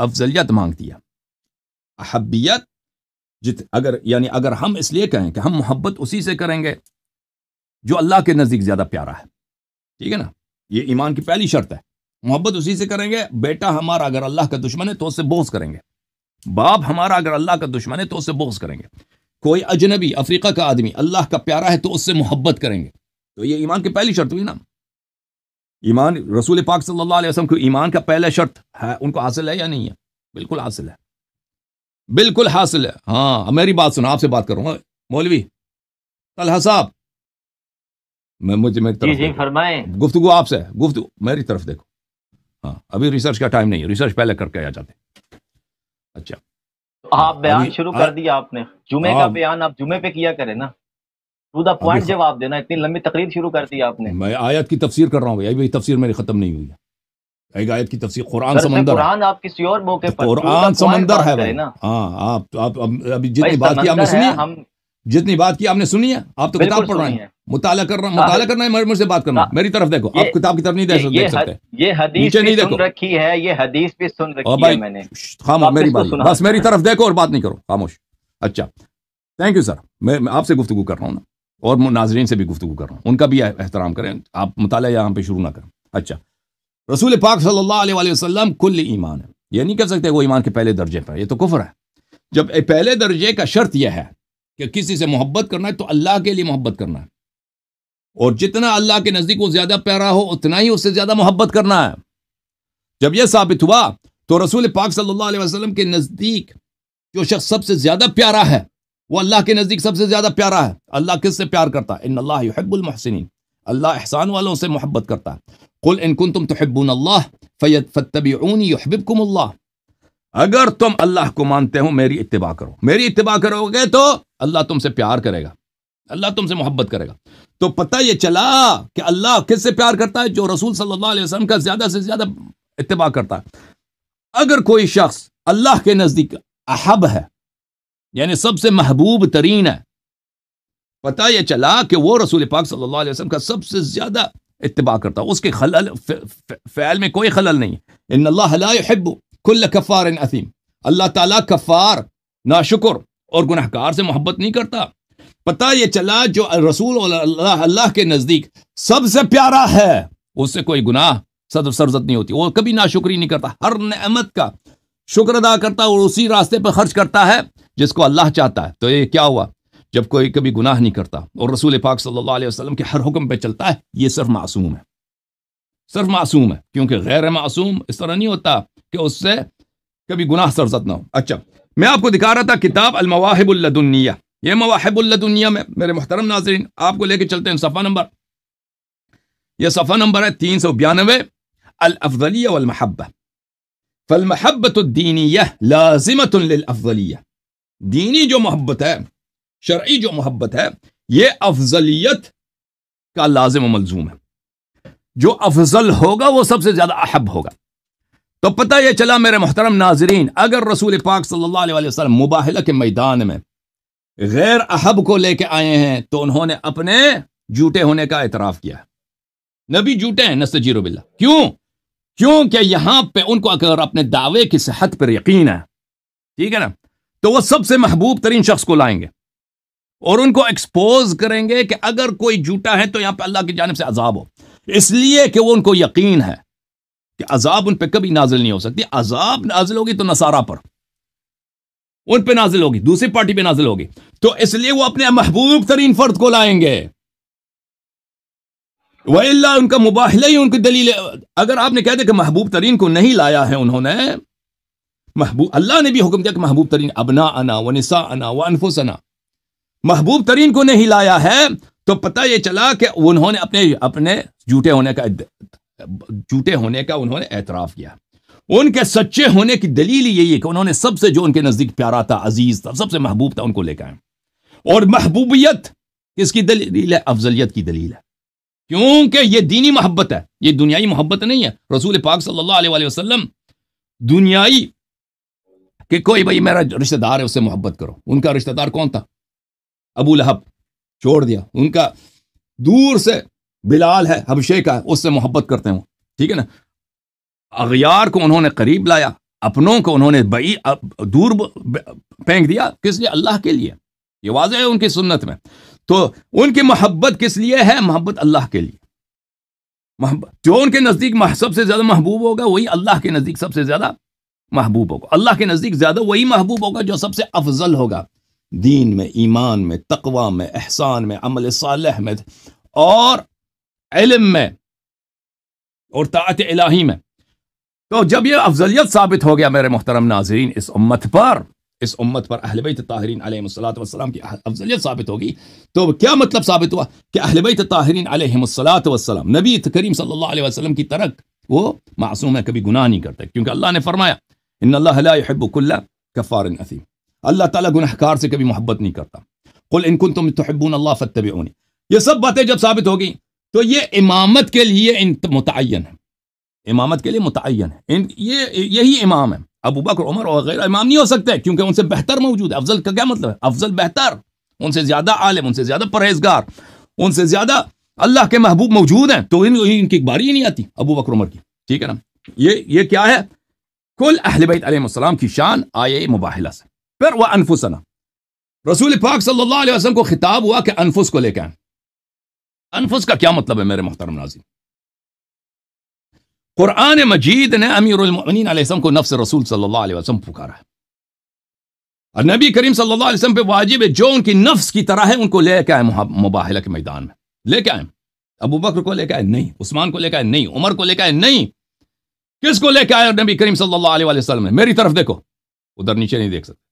افضلیت مانگتی ہے احبیت جت اگر یعنی اگر ہم اس لیے کہیں کہ ہم محبت اسی سے کریں گے جو اللہ کے نزدیک زیادہ پیارا ہے ٹھیک ہے نا یہ ایمان کی پہلی شرط ہے محبت اسی سے کریں گے بیٹا ہمارا اگر اللہ کا دشمن ہے تو اس سے بوس کریں گے باپ ہمارا اگر اللہ کا دشمن ہے تو اس سے بوس کریں گے کوئی اجنبی افریقہ کا آدمی اللہ کا پیارا ہے تو اس سے محبت کریں گے تو یہ ایمان کی پہلی شرط ہوئی نا ایمان رسول پاک صلی اللہ علیہ وسلم کو ایمان کا پہلا شرط ہے ان کو حاصل ہے یا نہیں ہے بالکل حاصل ہے بالکل حاصل ہے ہاں میری بات سنا آپ سے بات کروں گا ہاں، مولوی طلحہ صاحب میں مجھے میری طرف جی، جی، گفتگو آپ سے گفتگو میری طرف دیکھو ہاں ابھی ریسرچ کا ٹائم نہیں ہے ریسرچ پہلے کر کے آ جاتے اچھا آپ آپ بیان شروع کر دیا نے جمعے کا ہاں۔ بیان آپ جمعے پہ کیا کریں نا ٹو دا پوائنٹ جواب دینا اتنی لمبی تقریر شروع کر دی آپ نے میں آیت کی تفسیر کر رہا ہوں بھائی ابھی تفسیر میری ختم نہیں ہوئی ہے کہے آیت کی تفسیر قرآن سمندر قرآن آپ کسی اور موقع پر قرآن سمندر ہے ہاں آپ ابھی جتنی بات کی آپ نے سنی ہے جتنی بات کی آپ نے سنی ہے آپ تو کتاب پڑھ رہے ہیں مطالعہ کر رہا مطالعہ کرنا ہے مجھ سے بات کرنا میری طرف دیکھو آپ کتاب کی طرف نہیں دیکھ سکتے یہ حدیث بھی سن رکھی ہے یہ حدیث بھی سن رکھی ہے میں نے خاموش میری بات بس میری طرف دیکھو اور بات نہیں کرو خاموش اچھا تینکیو سر میں آپ سے گفتگو کر رہا ہوں اور ناظرین سے بھی گفتگو کر رہا ہوں ان کا بھی احترام کریں آپ مطالعہ یہاں پہ شروع نہ کریں اچھا رسول پاک صلی اللہ علیہ وآلہ وسلم کل ایمان ہے یہ نہیں کر سکتے وہ ایمان کے پہلے درجے پر یہ تو کفر ہے جب پہلے درجے کا شرط یہ ہے کہ کسی سے محبت کرنا ہے تو اللہ کے لیے محبت کرنا ہے اور جتنا اللہ کے نزدیک وہ زیادہ پیارا ہو اتنا ہی اس سے زیادہ محبت کرنا ہے جب یہ ثابت ہوا تو رسول پاک صلی اللہ علیہ وسلم کے نزدیک جو شخص سب سے زیادہ پیارا ہے وہ اللہ کے نزدیک سب سے زیادہ پیارا ہے اللہ کس سے پیار کرتا ہے اللہ احسان والوں سے محبت کرتا ہے کُلکن تم تحبون اللہ فید فتب کم اللہ اگر تم اللہ کو مانتے ہو میری اتباع کرو میری اتباع کرو گے تو اللہ تم سے پیار کرے گا اللہ تم سے محبت کرے گا تو پتہ یہ چلا کہ اللہ کس سے پیار کرتا ہے جو رسول صلی اللہ علیہ وسلم کا زیادہ سے زیادہ اتباع کرتا ہے اگر کوئی شخص اللہ کے نزدیک احب ہے یعنی سب سے محبوب ترین ہے پتہ یہ چلا کہ وہ رسول پاک صلی اللہ علیہ وسلم کا سب سے زیادہ اتباع کرتا اس کے خلل فعل میں کوئی خلل نہیں ان اللہ لا يحب کل کفار اثیم اللہ تعالیٰ کفار ناشکر اور گناہ کار سے محبت نہیں کرتا پتہ یہ چلا جو رسول اللہ اللہ کے نزدیک سب سے پیارا ہے اس سے کوئی گناہ سب سرزت نہیں ہوتی وہ کبھی ناشکری نہیں کرتا ہر نعمت کا شکر ادا کرتا اور اسی راستے پہ خرچ کرتا ہے جس کو اللہ چاہتا ہے تو یہ کیا ہوا جب کوئی کبھی گناہ نہیں کرتا اور رسول پاک صلی اللہ علیہ وسلم کے ہر حکم پہ چلتا ہے ہے ہے ہے یہ یہ یہ صرف صرف معصوم معصوم معصوم کیونکہ غیر اس اس طرح نہیں ہوتا کہ سے کبھی گناہ سرزد نہ ہو اچھا میں میں آپ آپ کو کو دکھا رہا تھا کتاب الدنیا الدنیا میرے محترم ناظرین لے کے چلتے ہیں صفحہ صفحہ نمبر نمبر تین سو بیانوے الافضلیہ والمحبہ فالمحبت الدینیہ لازمت للافضلیہ دینی جو محبت ہے شرعی جو محبت ہے یہ افضلیت کا لازم و ملزوم ہے جو افضل ہوگا وہ سب سے زیادہ احب ہوگا تو پتہ یہ چلا میرے محترم ناظرین اگر رسول پاک صلی اللہ علیہ وسلم مباہلہ کے میدان میں غیر احب کو لے کے آئے ہیں تو انہوں نے اپنے جھوٹے ہونے کا اعتراف کیا ہے نبی جھوٹے ہیں نسل جیرو و کیوں کیوں کہ یہاں پہ ان کو اگر اپنے دعوے کی صحت پر یقین ہے ٹھیک ہے نا تو وہ سب سے محبوب ترین شخص کو لائیں گے اور ان کو ایکسپوز کریں گے کہ اگر کوئی جھوٹا ہے تو یہاں پہ اللہ کی جانب سے عذاب ہو اس لیے کہ وہ ان کو یقین ہے کہ عذاب ان پہ کبھی نازل نہیں ہو سکتی عذاب نازل ہوگی تو نصارہ پر ان پہ نازل ہوگی دوسری پارٹی پہ نازل ہوگی تو اس لیے وہ اپنے محبوب ترین فرد کو لائیں گے وہ اللہ ان کا مباحلہ ہی ان کی دلیل اگر آپ نے کہہ دیا کہ محبوب ترین کو نہیں لایا ہے انہوں نے محبوب اللہ نے بھی حکم دیا کہ محبوب ترین ابنا انا و نسا انا و انفس انا محبوب ترین کو نہیں لایا ہے تو پتہ یہ چلا کہ انہوں نے اپنے اپنے ہونے کا جھوٹے ہونے کا انہوں نے اعتراف کیا ان کے سچے ہونے کی دلیل یہی ہے کہ انہوں نے سب سے جو ان کے نزدیک پیارا تھا عزیز تھا سب سے محبوب تھا ان کو لے کے اور محبوبیت اس کی دلیل ہے افضلیت کی دلیل ہے کیونکہ یہ دینی محبت ہے یہ دنیائی محبت نہیں ہے رسول پاک صلی اللہ علیہ وسلم دنیائی کہ کوئی بھائی میرا رشتہ دار ہے اس سے محبت کرو ان کا رشتہ دار کون تھا ابو لہب چھوڑ دیا ان کا دور سے بلال ہے حبشے کا ہے اس سے محبت کرتے ہوں ٹھیک ہے نا اغیار کو انہوں نے قریب لایا اپنوں کو انہوں نے بئی دور پھینک دیا کس لیے اللہ کے لیے یہ واضح ہے ان کی سنت میں تو ان کی محبت کس لیے ہے محبت اللہ کے لیے محبت جو ان کے نزدیک سب سے زیادہ محبوب ہوگا وہی اللہ کے نزدیک سب سے زیادہ محبوب ہوگا اللہ کے نزدیک زیادہ وہی محبوب ہوگا جو سب سے افضل ہوگا دین میں ایمان میں تقوا میں احسان میں عمل صالح میں اور علم میں اور طاعت الہی میں تو جب یہ افضلیت ثابت ہو گیا میرے محترم ناظرین اس امت پر اس امت پر اہل بیت طاہرین علیہ الصلاۃ والسلام کی افضلیت ثابت ہوگی تو کیا مطلب ثابت ہوا کہ اہل بیت طاہرین علیہ و والسلام نبی کریم صلی اللہ علیہ وسلم کی ترک وہ معصوم ہے کبھی گناہ نہیں کرتے کیونکہ اللہ نے فرمایا ان اللہ لا یحب کل کفار حسیم اللہ تعالیٰ گنہکار سے کبھی محبت نہیں کرتا قل ان کن تم تحبون اللہ فتب یہ سب باتیں جب ثابت ہو گئیں تو یہ امامت کے لیے متعین ہے امامت کے لیے متعین ہے یہی امام ہے ابو بکر عمر اور غیر امام نہیں ہو سکتے کیونکہ ان سے بہتر موجود ہے افضل کا کیا مطلب ہے افضل بہتر ان سے زیادہ عالم ان سے زیادہ پرہیزگار ان سے زیادہ اللہ کے محبوب موجود ہیں تو ان کی اقباری ہی نہیں آتی ابو بکر عمر کی ٹھیک ہے نا یہ یہ کیا ہے کل اہل بیت علیہ السلام کی شان آئے مباحلہ سے پھر وہ انفسنا رسول پاک صلی اللہ علیہ وسلم کو خطاب ہوا کہ انفس کو لے کے آئیں انفس کا کیا مطلب ہے میرے محترم ناظرین قرآن مجید نے امیر المؤمنین علیہ علیہ السلام کو نفس رسول صلی اللہ وسلم پکارا ہے اور نبی کریم صلی اللہ علیہ وسلم پہ واجب ہے جو ان کی نفس کی طرح ہے ان کو لے کے آئے مباحلہ کے میدان میں لے کے آئے ابو بکر کو لے کے آئے نہیں عثمان کو لے کے آئے نہیں عمر کو لے کے آئے نہیں کس کو لے کے آئے نبی کریم صلی اللہ علیہ وسلم نے میری طرف دیکھو ادھر نیچے نہیں دیکھ سکتے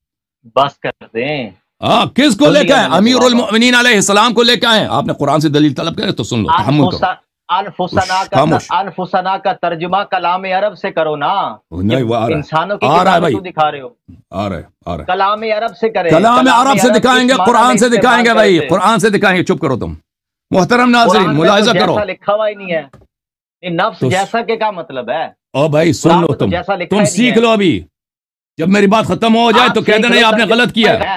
بس کر دیں ہاں کس کو لے کے آئے امیر المؤمنین علیہ السلام کو لے کے آئے آپ نے قرآن سے دلیل طلب کرے تو سن لو تحمل کرو الفسنا کا الفسنا کا ترجمہ کلام عرب سے کرو نا انسانوں کی دکھا رہے ہو آ رہے کلام عرب سے کرے کلام عرب سے دکھائیں گے قرآن سے دکھائیں گے بھائی قرآن سے دکھائیں گے چپ کرو تم محترم ناظرین ملاحظہ کرو لکھا ہوا ہی نہیں ہے نفس جیسا کے کیا مطلب ہے او بھائی سن لو تم تم سیکھ لو ابھی جب میری بات ختم ہو جائے تو کہہ دینا یہ آپ نے غلط کیا ہے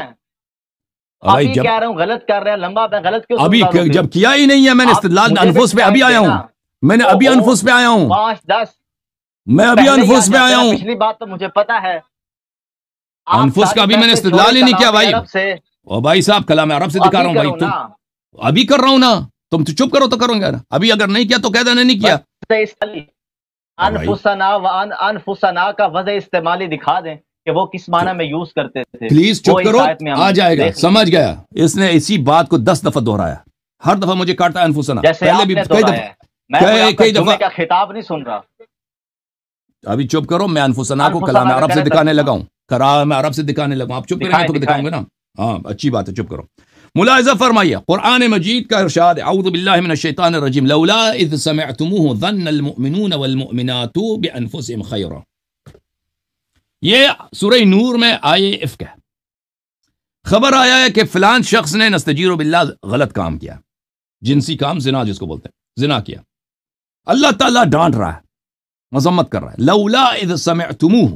ابھی جب کہہ رہا ہوں غلط کر رہا ہے لمبا میں غلط کیوں ابھی جب کیا ہی نہیں ہے میں نے استدلال انفس پہ ابھی آیا ہوں میں نے ابھی انفس پہ آیا ہوں پانچ دس میں ابھی انفس پہ آیا ہوں پچھلی بات تو مجھے پتا ہے انفس کا ابھی میں نے استدلال ہی نہیں کیا بھائی وہ بھائی صاحب کلام عرب سے دکھا رہا ہوں بھائی تم ابھی کر رہا ہوں نا تم تو چپ کرو تو کروں گا ابھی اگر نہیں کیا تو کہہ دینا نہیں کیا انفسنا و انفسنا کا وضع استعمالی دکھا دیں کہ وہ کس معنی میں یوز کرتے تھے پلیز چپ کرو آ جائے گا سمجھ گیا اس نے اسی بات کو دس دفعہ دہرایا ہر دفعہ مجھے کاٹتا ہے انفسنا پہلے بھی کئی دفعہ کئی دفعہ کا خطاب نہیں سن رہا ابھی چپ کرو میں انفوسنا کو کلام عرب سے دکھانے لگا ہوں کلام عرب سے دکھانے لگا ہوں آپ چپ کریں تو دکھاؤں گے نا ہاں اچھی بات ہے چپ کرو ملاحظہ فرمائیے قرآن مجید کا ارشاد اعوذ باللہ من الشیطان الرجیم لولا اذ سمعتموه ظن المؤمنون والمؤمنات بانفسهم خیرہ یہ سورہ نور میں آئے اف ہے خبر آیا ہے کہ فلان شخص نے نستجیر باللہ غلط کام کیا جنسی کام زنا جس کو بولتے ہیں زنا کیا اللہ تعالیٰ ڈانٹ رہا ہے مذمت کر رہا ہے لولا اذ سمعتموہ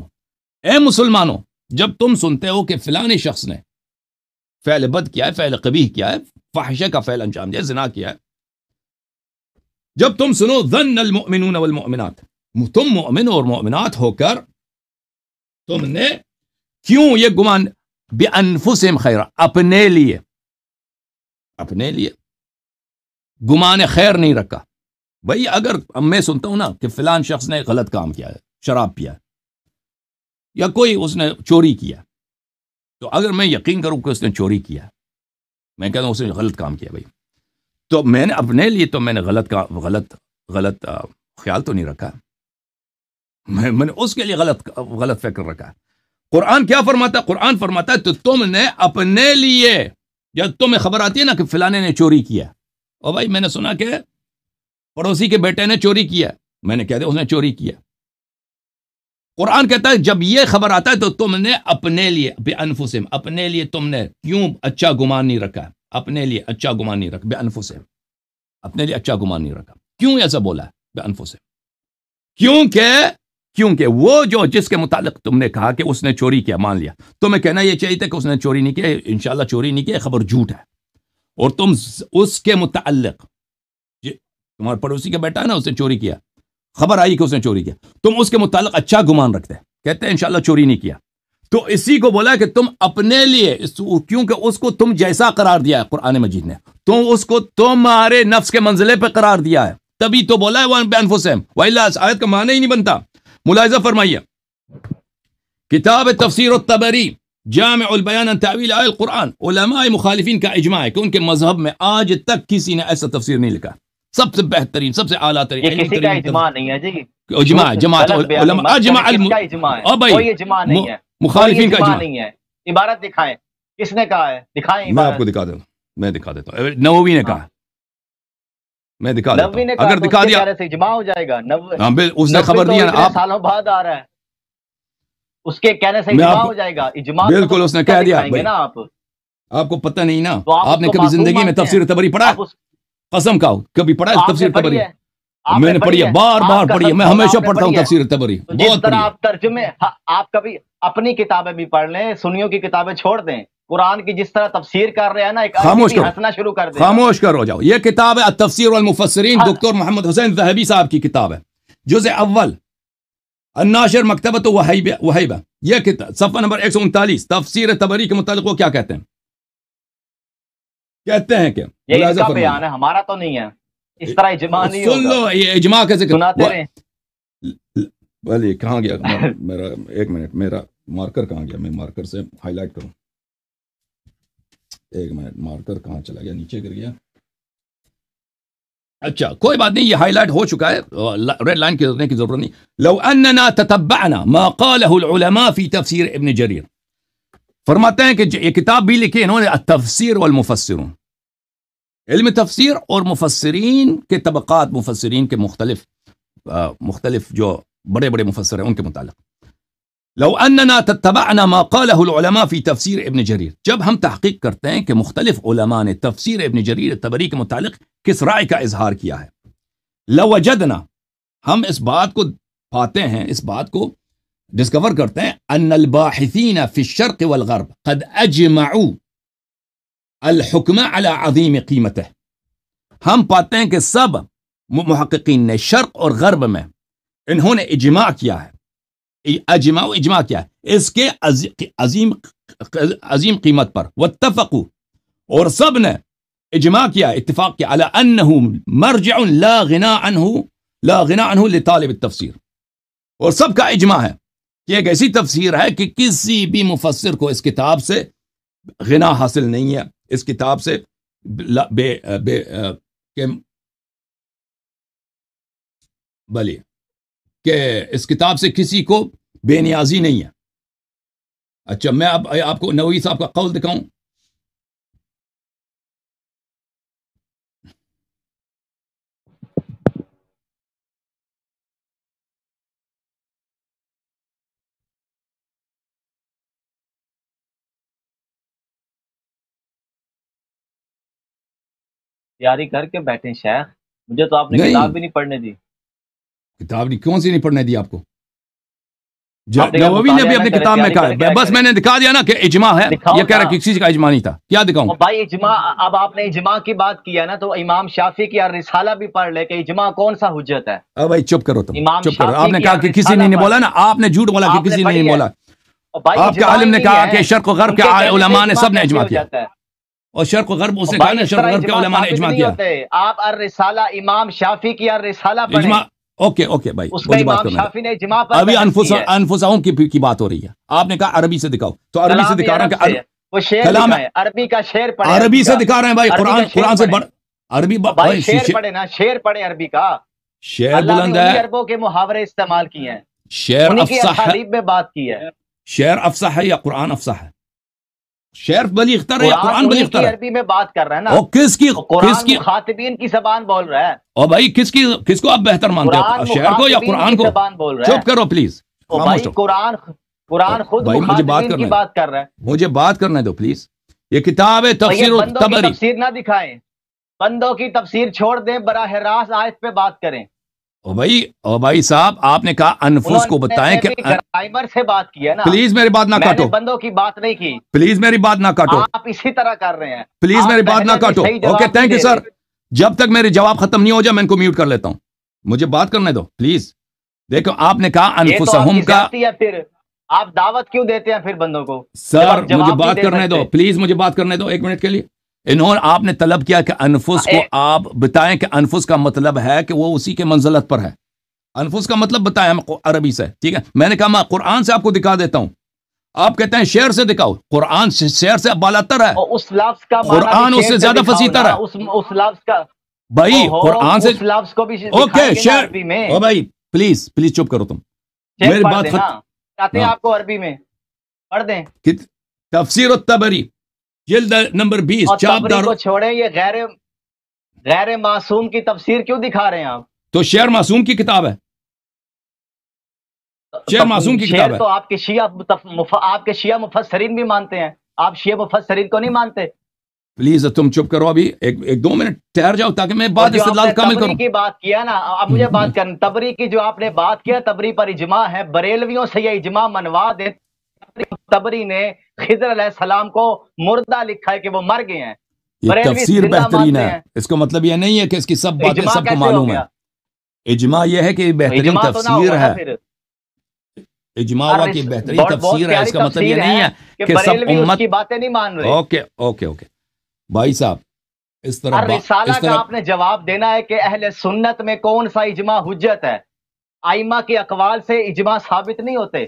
اے مسلمانوں جب تم سنتے ہو کہ فلان شخص نے فعل بد کیا ہے فعل قبیح کیا ہے فحشہ کا فعل انجام دیا زنا کیا ہے جب تم سنو ذن المؤمنون والمؤمنات تم مؤمن اور مؤمنات ہو کر تم نے کیوں یہ گمان بے خیر اپنے لیے اپنے لیے گمان خیر نہیں رکھا بھائی اگر میں سنتا ہوں نا کہ فلان شخص نے غلط کام کیا ہے شراب پیا ہے یا کوئی اس نے چوری کیا تو اگر میں یقین کروں کہ اس نے چوری کیا میں کہتا ہوں اس نے غلط کام کیا بھائی تو میں نے اپنے لیے تو میں نے غلط کا غلط غلط خیال تو نہیں رکھا میں نے اس کے لیے غلط غلط فکر رکھا قرآن کیا فرماتا ہے قرآن فرماتا ہے تو تم نے اپنے لیے جب تمہیں خبر آتی ہے نا کہ فلانے نے چوری کیا او بھائی میں نے سنا کہ پڑوسی کے بیٹے نے چوری کیا میں نے کہہ دیا اس نے چوری کیا قرآن کہتا ہے جب یہ خبر آتا ہے تو تم نے اپنے لیے بے انفسم اپنے لیے تم نے کیوں اچھا گمان نہیں رکھا اپنے لیے اچھا گمان نہیں رکھا بے انفسم اپنے لیے اچھا گمان نہیں رکھا کیوں ایسا بولا بے انفسم کیونکہ کیونکہ وہ جو جس کے متعلق تم نے کہا کہ اس نے چوری کیا مان لیا تمہیں کہنا یہ چاہیے تھا کہ اس نے چوری نہیں کیا انشاءاللہ چوری نہیں کیا خبر جھوٹ ہے اور تم اس کے متعلق جی، تمہارے پڑوسی کا بیٹا ہے نا اس نے چوری کیا خبر آئی کہ اس نے چوری کیا تم اس کے متعلق اچھا گمان رکھتے کہتے ہیں انشاءاللہ چوری نہیں کیا تو اسی کو بولا کہ تم اپنے لیے کیونکہ اس کو تم جیسا قرار دیا ہے قرآن مجید نے اس کو تمہارے نفس کے منزلے پہ قرار دیا ہے تبھی تو بولا ہے وہ آیت کا معنی ہی نہیں بنتا ملاحظہ فرمائیے کتاب تفسیر الطبری جامع البیان تعویل آئے القرآن علماء مخالفین کا اجماع ہے کہ ان کے مذہب میں آج تک کسی نے ایسا تفسیر نہیں لکھا سب سے بہترین سب سے اعلیٰ ترین یہ کسی کا اجماع نہیں ہے جی اجماع جماعت علماء اجماع اجماع ہے کوئی اجماع نہیں ہے مخالفین کا اجماع نہیں ہے عبارت دکھائیں کس نے کہا ہے دکھائیں میں آپ کو دکھا دیتا ہوں میں دکھا دیتا ہوں نووی نے ہاں۔ کہا میں دکھا دیتا ہوں اگر دکھا دیا اجماع ہو جائے گا ہاں، اس نے خبر دیا آپ سالوں بعد آ رہا ہے اس کے کہنے سے اجماع ہو جائے گا اجماع بالکل اس نے کہہ دیا نا آپ آپ کو پتہ نہیں نا آپ نے کبھی زندگی میں تفسیر تبری پڑھا ہے قسم کا کبھی پڑھا ہے تفسیر تبری میں نے پڑھی ہے بار بار پڑھی ہے میں ہمیشہ پڑھتا ہوں تفسیر تبری بہت پڑھی آپ ترجمے ہاں، آپ کبھی اپنی کتابیں بھی پڑھ لیں سنیوں کی کتابیں چھوڑ دیں قرآن کی جس طرح تفسیر کر رہے ہیں نا ایک خاموش کرو ہنسنا شروع کر دے خاموش کرو جاؤ یہ کتاب ہے التفسیر والمفسرین ہاں۔ دکتور محمد حسین ذہبی صاحب کی کتاب ہے جزء اول الناشر مکتبت وحیبہ یہ کتاب صفحہ نمبر 139 تفسیر تبری کے متعلق وہ کیا کہتے ہیں کہتے ہیں کہ یہ اس کا بیان ہے ہمارا تو نہیں ہے اس طرح اجماع نہیں سن لو یہ اجماع کیسے سناتے رہیں بھلی کہاں گیا [laughs] میرا ایک منٹ میرا مارکر کہاں گیا میں مارکر سے ہائی لائٹ کروں ایک منٹ مارکر کہاں چلا گیا نیچے گر گیا اچھا کوئی بات نہیں یہ ہائی لائٹ ہو چکا ہے ریڈ لائن کی ضرورت نہیں لو اننا تتبعنا ما قاله العلماء في تفسير ابن جرير فرماتے ہیں کہ یہ کتاب بھی لکھی انہوں نے التفسیر والمفسرون علم تفسیر اور مفسرین مفسرین کے کے طبقات مختلف مختلف جو بڑے بڑے مفسر ہیں ان کے متعلق لو اننا تتبعنا ما قاله العلماء في تفسير ابن جریر جب ہم تحقیق کرتے ہیں کہ مختلف علماء نے تفسیر ابن جریر تبری کے متعلق کس رائے کا اظہار کیا ہے لوجدنا ہم اس بات کو پاتے ہیں اس بات کو ڈسکور کرتے ہیں ان الباحثین فی الشرق والغرب قد اجمعوا الحکم عظیم قیمت ہم پاتے ہیں کہ سب محققین نے شرق اور غرب میں انہوں نے اجماع کیا ہے اجماع و اجماع کیا ہے اس کے عظیم عظیم قیمت پر اور سب نے اجماع کیا اتفاق کیا علی مرجع لا لا غنا غنا لطالب تفسیر اور سب کا اجماع ہے کہ ایک ایسی تفسیر ہے کہ کسی بھی مفسر کو اس کتاب سے غنا حاصل نہیں ہے اس کتاب سے بے بے بلیے کہ اس کتاب سے کسی کو بے نیازی نہیں ہے اچھا میں آپ کو نوی صاحب کا قول دکھاؤں تیاری کر کے بیٹھے شیخ مجھے تو آپ نے کتاب بھی نہیں پڑھنے دی کتاب نہیں کون سی نہیں پڑھنے دی آپ کو جوابی نے بھی اپنی کتاب میں کہا بس میں نے دکھا دیا نا کہ اجماع ہے یہ کہہ رہا کہ کسی کا اجماع نہیں تھا کیا دکھاؤں بھائی اجماع اب آپ نے اجماع کی بات کیا نا تو امام شافی کی رسالہ بھی پڑھ لے کہ اجماع کون سا حجت ہے اب بھائی چپ کرو تم چپ کرو آپ نے کہا کہ کسی نے نہیں بولا نا آپ نے جھوٹ بولا کہ کسی نے نہیں بولا آپ کے عالم نے کہا کہ شرق و غرب کے علماء نے سب نے اجماع کیا اور شرق و غرب اسے کہا نا شرق و غرب کے علماء نے اجماع کیا آپ ارسالہ امام شافی کی ارسالہ پڑھیں اوکے اوکے بھائی اس کا امام شافی نے جمع پر ابھی انفساؤں کی, بات ہو رہی ہے آپ نے کہا عربی سے دکھاؤ تو عربی سے دکھا رہا ہوں وہ شیر کلام ہے عربی کا شیر پڑھے عربی سے دکھا رہے ہیں بھائی قرآن قرآن سے بڑھ عربی بھائی شیر پڑھے نا شیر پڑھے عربی کا شیر بلند ہے عربوں کے محاورے استعمال کیے ہیں شیر افسح ہے میں بات کی ہے شیر افسح ہے یا قرآن افسح ہے شیرف بلی اختر ہے قرآن بلی اختر ہے عربی میں بات کر رہا ہے نا اور کس کی کس کی خاطبین کی زبان بول رہا ہے اور بھائی کس کی کس کو آپ بہتر مانتے ہو شعر کو یا قرآن کو چپ کرو پلیز قرآن قرآن خود بھائی مجھے بات کر رہا ہے مجھے بات کرنا دو پلیز یہ کتاب ہے تفسیر تبری تفسیر نہ دکھائیں بندوں کی تفسیر چھوڑ دیں براہ راست آیت پہ بات کریں پلیز میری پلیز میری تھینک یو سر جب تک میرے جواب ختم نہیں ہو جائے میں ان کو میوٹ کر لیتا ہوں مجھے بات کرنے دو پلیز دیکھو آپ نے کہا پھر آپ دعوت کیوں دیتے ہیں پھر بندوں کو سر مجھے بات کرنے دو پلیز مجھے بات کرنے دو ایک منٹ کے لیے انہوں آپ نے طلب کیا کہ انفس کو آپ بتائیں کہ انفس کا مطلب ہے کہ وہ اسی کے منزلت پر ہے انفس کا مطلب بتائیں عربی سے ٹھیک ہے میں نے کہا میں قرآن سے آپ کو دکھا دیتا ہوں آپ کہتے ہیں شعر سے دکھاؤ قرآن شعر سے بالاتر ہے اس لفظ کا قرآن اس سے زیادہ فصیتر ہے اس لفظ کا بھائی قرآن سے اوکے شعر او بھائی پلیز پلیز چپ کرو تم میری بات کہتے ہیں ہاں۔ آپ کو عربی میں پڑھ دیں تفسیر التبری جلد نمبر بیس چاپ دار چھوڑیں یہ غیر غیر معصوم کی تفسیر کیوں دکھا رہے ہیں آپ تو شیر معصوم کی کتاب ہے شیر معصوم کی کتاب ہے تو آپ کے شیعہ آپ کے شیعہ مفسرین بھی مانتے ہیں آپ شیعہ مفسرین کو نہیں مانتے پلیز تم چپ کرو ابھی ایک ایک دو منٹ ٹھہر جاؤ تاکہ میں بات استدلال کامل کروں کی بات کیا نا اب مجھے [laughs] بات کرنا تبری کی جو آپ نے بات کیا تبری پر اجماع ہے بریلویوں سے یہ اجماع منوا دیں تبری نے خضر علیہ السلام کو مردہ لکھا ہے کہ وہ مر گئے ہیں یہ تفسیر بہترین ہے اس کو مطلب یہ نہیں ہے کہ اس کی سب باتیں سب کو معلوم ہے اجماع یہ ہے کہ یہ بہترین تفسیر ہے اجماع ہوا کہ یہ بہترین تفسیر ہے اس کا مطلب یہ نہیں ہے کہ سب امت کی باتیں نہیں مان رہے اوکے اوکے اوکے بھائی صاحب اس طرح رسالہ کا آپ نے جواب دینا ہے کہ اہل سنت میں کون سا اجماع حجت ہے آئمہ کی اقوال سے اجماع ثابت نہیں ہوتے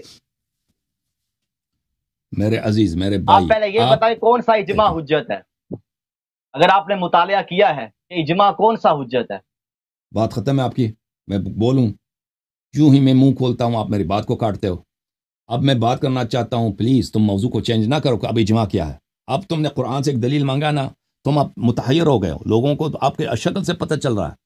میرے عزیز میرے بھائی آپ پہلے یہ بتائیں کون سا اجماع حجت ہے اگر آپ نے مطالعہ کیا ہے کہ اجماع کون سا حجت ہے بات ختم ہے آپ کی میں بولوں کیوں ہی میں منہ کھولتا ہوں آپ میری بات کو کاٹتے ہو اب میں بات کرنا چاہتا ہوں پلیز تم موضوع کو چینج نہ کرو کہ اب اجماع کیا ہے اب تم نے قرآن سے ایک دلیل مانگا نا تم آپ متحیر ہو گئے ہو لوگوں کو آپ کے شکل سے پتہ چل رہا ہے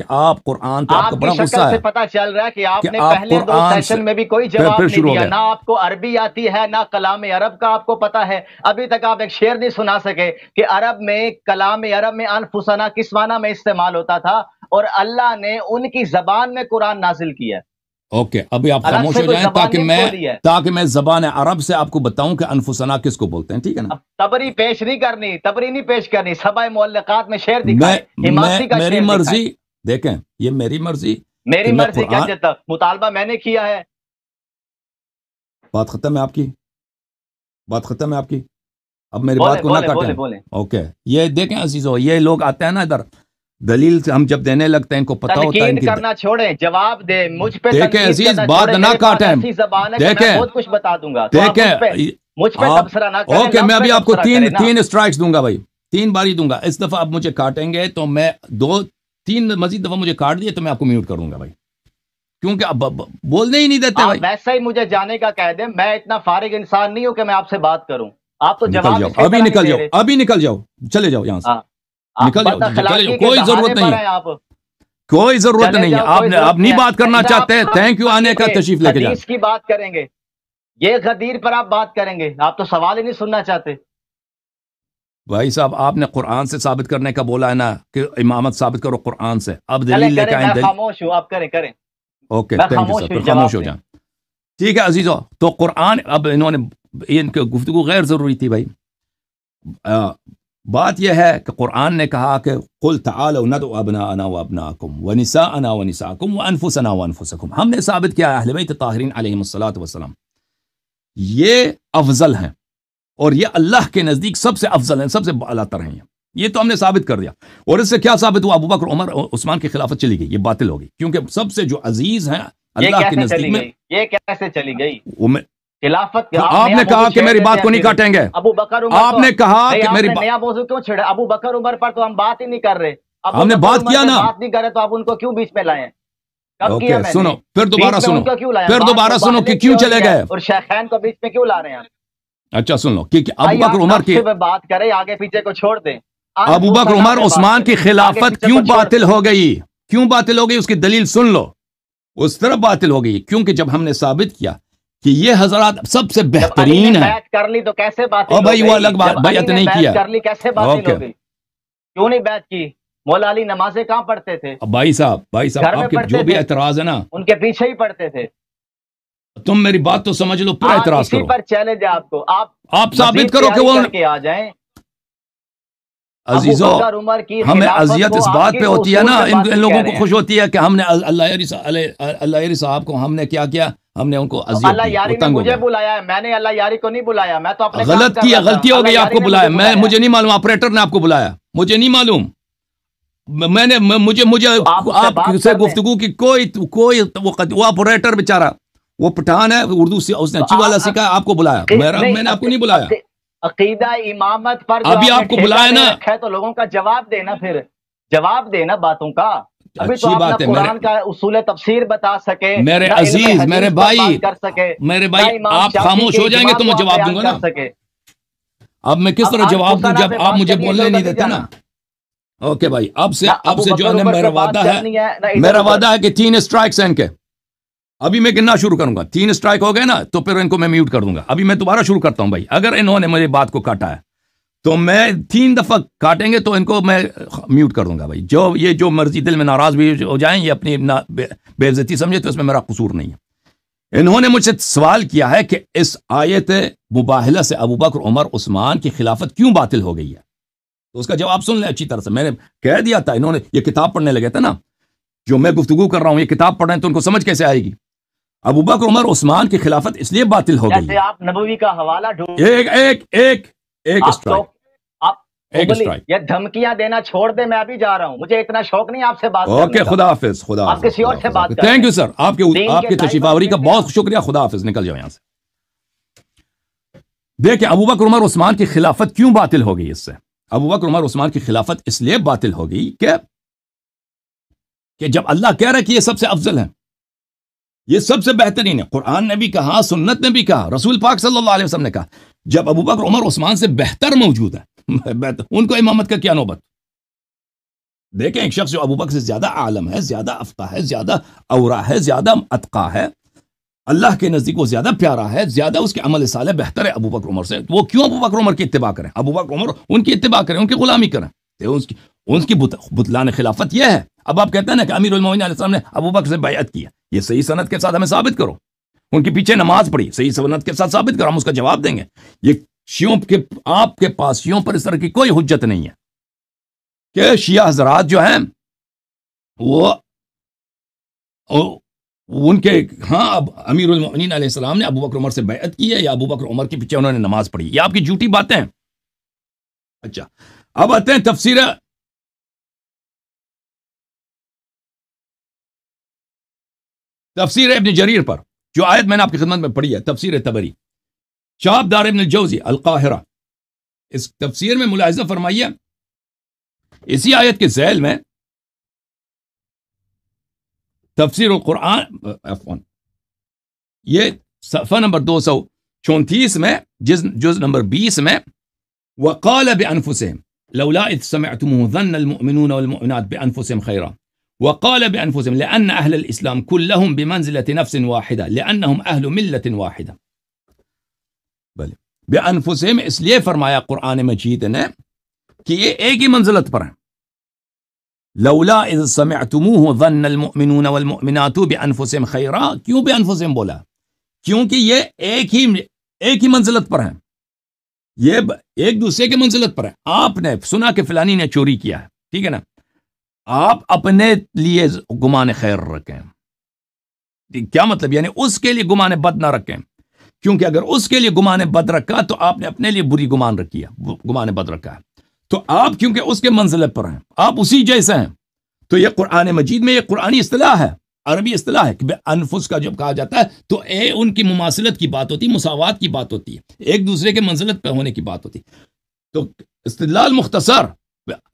کہ آپ قرآن پہ آپ کو بڑا غصہ ہے پتا چل رہا ہے کہ آپ نے پہلے دو سیشن میں بھی کوئی جواب نہیں دیا نہ آپ کو عربی آتی ہے نہ کلام عرب کا آپ کو پتا ہے ابھی تک آپ ایک شعر نہیں سنا سکے کہ عرب میں کلام عرب میں انفسنا کس معنی میں استعمال ہوتا تھا اور اللہ نے ان کی زبان میں قرآن نازل کیا اوکے ابھی آپ خاموش ہو جائیں تاکہ میں تاکہ میں زبان عرب سے آپ کو بتاؤں کہ انفسنا کس کو بولتے ہیں ٹھیک ہے نا تبری پیش نہیں کرنی تبری نہیں پیش کرنی سبائے معلقات میں شعر دکھائیں میری مرضی دیکھیں یہ میری مرضی میری مرضی کیا چاہتا مطالبہ میں نے کیا ہے بات ختم ہے آپ کی بات ختم ہے آپ کی اب میری بات کو نہ کٹیں اوکے یہ دیکھیں عزیزو یہ لوگ آتے ہیں نا ادھر دلیل ہم جب دینے لگتے ہیں ان کو پتا ہوتا ہے تنقید کرنا چھوڑیں جواب دیں مجھ پہ دیکھیں عزیز بات نہ کٹیں دیکھیں بہت کچھ بتا دوں گا دیکھیں مجھ پہ تبصرہ نہ کریں اوکے میں ابھی آپ کو تین تین سٹرائکس دوں گا بھائی تین باری دوں گا اس دفعہ آپ مجھے کاٹیں گے تو میں دو تین مزید دفعہ مجھے کاٹ دیے تو میں آپ کو میوٹ کروں گا بھائی کیونکہ اب بولنے ہی نہیں دیتے بھائی ویسے ہی مجھے جانے کا کہہ دیں میں اتنا فارغ انسان نہیں ہوں کہ میں آپ سے بات کروں آپ تو نکل جاؤ ابھی نکل جاؤ ابھی نکل جاؤ چلے جاؤ یہاں سے ہاں۔ نکل جاؤ کوئی ضرورت نہیں آپ کوئی ضرورت نہیں ہے آپ نہیں بات کرنا چاہتے ہیں تھینک یو آنے کا تشریف لے کے جائیں اس کی بات کریں گے یہ غدیر پر آپ بات کریں گے آپ تو سوال ہی نہیں سننا چاہتے بھائی صاحب آپ نے قرآن سے ثابت کرنے کا بولا ہے نا کہ امامت ثابت کرو قرآن سے اب دلیل لے کے آئیں خاموش ہوں کریں کریں ہو جائیں ٹھیک ہے عزیزو تو قرآن اب انہوں نے ان کی گفتگو غیر ضروری تھی بھائی بات یہ ہے کہ قرآن نے کہا کہ قل تعالوا ندعو ابناءنا وابناءکم ونساءنا ونساءکم وانفسنا وانفسکم ہم نے ثابت کیا ہے اہل بیت طاہرین علیہم الصلوۃ والسلام یہ افضل ہیں اور یہ اللہ کے نزدیک سب سے افضل ہیں سب سے اعلیٰ تر ہیں یہ تو ہم نے ثابت کر دیا اور اس سے کیا ثابت ہوا ابو بکر عمر عثمان کی خلافت چلی گئی یہ باطل ہو گئی کیونکہ سب سے جو عزیز ہیں اللہ کے نزدیک میں یہ کیسے چلی گئی وہ میں خلافت آپ نے کہا کہ میری بات کو نہیں کاٹیں گے ابو بکر آپ نے کہا کہ میری بات نیا موضوع کیوں چھڑے ابو بکر عمر پر تو ہم بات ہی نہیں کر رہے ہم نے بات کیا نا بات نہیں کر رہے تو آپ ان کو کیوں بیچ میں لائیں اوکے سنو پھر دوبارہ سنو پھر دوبارہ سنو کہ کیوں چلے گئے اور شیخین کو بیچ میں کیوں لا رہے ہیں اچھا سن لو کہ ابو بکر عمر کی بات کریں آگے پیچھے کو چھوڑ دیں ابو بکر عمر عثمان کی خلافت کیوں باطل ہو گئی کیوں باطل ہو گئی اس کی دلیل سن لو اس طرح باطل ہو گئی کیونکہ جب ہم نے ثابت کیا کہ یہ حضرات سب سے بہترین ہیں کر لی تو کیسے بات اور بھائی وہ الگ بات بیعت نہیں کیا کر لی کیسے بات ہو گئی کیوں نہیں بیعت کی مولا علی نمازیں کہاں پڑھتے تھے بھائی صاحب بھائی صاحب آپ کے جو بھی اعتراض ہے نا ان کے پیچھے ہی پڑھتے تھے تم میری بات تو سمجھ لو پورا اعتراض کرو پر چیلنج ہے آپ کو آپ ثابت کرو کہ وہ آ جائیں عزیزو ہمیں عذیت اس بات پہ ہوتی ہے نا ان لوگوں کو خوش ہوتی ہے کہ ہم نے اللہ یاری صاحب کو ہم نے کیا کیا ہم نے ان کو اللہ یاری نے مجھے بلایا ہے میں نے اللہ یاری کو نہیں بلایا میں تو غلط کیا غلطی ہو گئی آپ کو بلایا میں مجھے نہیں معلوم آپریٹر نے آپ کو بلایا مجھے نہیں معلوم میں نے مجھے مجھے آپ سے گفتگو کی کوئی کوئی وہ آپریٹر بیچارہ وہ پٹھان ہے اردو سے اس نے اچھی والا سیکھا آپ کو بلایا میں نے آپ کو نہیں بلایا عقیدہ امامت پر ابھی آپ کو بلایا نا تو لوگوں کا جواب دینا پھر جواب دینا باتوں کا اچھی بات ہے میرے اصول تفسیر بتا سکے میرے عزیز میرے بھائی کر سکے میرے بھائی آپ خاموش ہو جائیں گے تو میں جواب دوں گا نا اب میں کس طرح جواب دوں جب آپ مجھے بولنے نہیں دیتے نا اوکے بھائی اب سے اب سے جو ہے میرا وعدہ ہے میرا وعدہ ہے کہ تین اسٹرائکس ہیں کے ابھی میں گننا شروع کروں گا تین اسٹرائک ہو گئے نا تو پھر ان کو میں میوٹ کر دوں گا ابھی میں دوبارہ شروع کرتا ہوں بھائی اگر انہوں نے مجھے بات کو کاٹا ہے تو میں تین دفعہ کاٹیں گے تو ان کو میں میوٹ کر دوں گا بھائی جو یہ جو مرضی دل میں ناراض بھی ہو جائیں یہ اپنی بے عزتی سمجھے تو اس میں میرا قصور نہیں ہے انہوں نے مجھ سے سوال کیا ہے کہ اس آیت مباہلہ سے ابوبکر عمر عثمان کی خلافت کیوں باطل ہو گئی ہے تو اس کا جواب سن لیں اچھی طرح سے میں نے کہہ دیا تھا انہوں نے یہ کتاب پڑھنے لگے تھے نا جو میں گفتگو کر رہا ہوں یہ کتاب پڑھ رہے ہیں تو ان کو سمجھ کیسے آئے گی ابو بکر عمر عثمان کی خلافت اس لیے باطل ہو گئی آپ نبوی کا حوالہ ڈھونڈ ایک ایک ایک ایک اسٹرائک یہ دھمکیاں دینا چھوڑ دے میں ابھی جا رہا ہوں مجھے اتنا شوق نہیں آپ سے بات اوکے خدا حافظ خدا آپ کسی اور سے بات تھینک یو سر آپ کے آپ کی تشریف آوری کا بہت شکریہ خدا حافظ نکل جاؤ یہاں سے دیکھیں ابو بکر عمر عثمان کی خلافت کیوں باطل ہو گئی اس سے ابو بکر عمر عثمان کی خلافت اس لیے باطل ہو گئی کہ کہ جب اللہ کہہ رہا ہے کہ یہ سب سے افضل ہیں یہ سب سے بہترین ہے قرآن نے بھی کہا سنت نے بھی کہا رسول پاک صلی اللہ علیہ وسلم نے کہا جب ابو بکر عمر عثمان سے بہتر موجود ہے [laughs] ان کو امامت کا کیا نوبت دیکھیں ایک شخص جو ابو بکر سے زیادہ عالم ہے زیادہ آفتا ہے زیادہ اورا ہے زیادہ اتقا ہے اللہ کے نزدیک وہ زیادہ پیارا ہے زیادہ اس کے عمل سالے بہتر ہے ابو بکر عمر سے وہ کیوں ابو بکر عمر کی اتباع کریں ابو بکر عمر ان کی اتباع کریں ان کی غلامی کریں ان کی کی بتلان خلافت یہ ہے اب آپ کہتے ہیں نا کہ امیر المعین علیہ السلام نے ابو بکر سے بیعت کیا یہ صحیح صنعت کے ساتھ ہمیں ثابت کرو ان کے پیچھے نماز پڑھی صحیح صنعت کے ساتھ ثابت کرو ہم اس کا جواب دیں گے یہ شیوں شیوں کے کے آپ پاس پر اس طرح کی کوئی حجت نہیں ہے کہ شیعہ حضرات جو ہیں وہ ان کے ہاں اب امیر علیہ السلام نے ابو بکر عمر سے بیعت کی ہے یا ابو بکر عمر کے پیچھے انہوں نے نماز پڑھی یہ آپ کی جھوٹی باتیں ہیں اچھا اب آتے ہیں تفسیر تفسير ابن جرير پر جو آیت میں نے آپ کی خدمت میں پڑھی ہے تفسیر تبری شاب دار ابن الجوزی القاہرہ اس تفسیر میں ملاحظہ فرمائیے اسی آیت کے ذیل میں تفسیر القرآن افون یہ صفحہ نمبر دو سو چونتیس میں جز, جز نمبر بیس میں وَقَالَ بِأَنفُسِهِمْ لَوْلَا اِذْ سَمِعْتُمُهُ ظَنَّ الْمُؤْمِنُونَ وَالْمُؤْمِنَاتِ بِأَنفُسِهِمْ خَيْرًا وقال بأنفسهم لأن أهل الإسلام كلهم بمنزلة نفس واحدة لأنهم أهل ملة واحدة بل بأنفسهم إسلية فرمايا قرآن مجيدنا كي إيه- إيجي منزلة بره لولا إذ سمعتموه ظن المؤمنون والمؤمنات بأنفسهم خيرا كيو بأنفسهم بولا كيونك يه ایک ہی منزلت پر ہیں یہ ایک دوسرے کے منزلت پر ہیں آپ نے سنا کہ فلانی نے چوری کیا ہے ٹھیک ہے نا آپ اپنے لیے گمان خیر رکھیں کیا مطلب یعنی اس کے لیے گمان بد نہ رکھیں کیونکہ اگر اس کے لیے گمان بد رکھا تو آپ نے اپنے لیے بری گمان رکھی ہے گمان بد رکھا ہے تو آپ کیونکہ اس کے منزل پر ہیں آپ اسی جیسے ہیں تو یہ قرآن مجید میں یہ قرآن اصطلاح ہے عربی اصطلاح ہے کہ انفس کا جب کہا جاتا ہے تو اے ان کی مماثلت کی بات ہوتی مساوات کی بات ہوتی ہے ایک دوسرے کے منزلت پہ ہونے کی بات ہوتی تو استدلال مختصر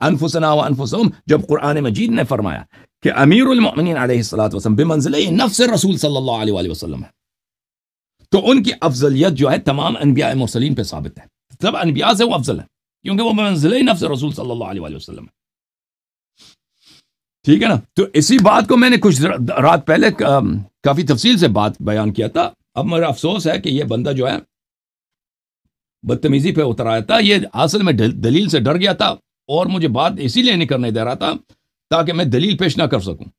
انفسنا و انفسهم جب قرآن مجید نے فرمایا کہ امیر المؤمنین علیہ اللہ وسلم رسول صلی اللہ علیہ وآلہ وسلم ہے تو ان کی افضلیت جو ہے تمام انبیاء مرسلین پہ ثابت ہے سب انبیاء سے وہ افضل ہے کیونکہ وہ بمنزلی منزل نفس رسول صلی اللہ علیہ وآلہ وسلم ہے ٹھیک ہے نا تو اسی بات کو میں نے کچھ رات پہلے کافی تفصیل سے بات بیان کیا تھا اب میرا افسوس ہے کہ یہ بندہ جو ہے بدتمیزی پہ اتر آیا تھا یہ اصل میں دلیل سے ڈر گیا تھا اور مجھے بات اسی لیے نہیں کرنے دے رہا تھا تاکہ میں دلیل پیش نہ کر سکوں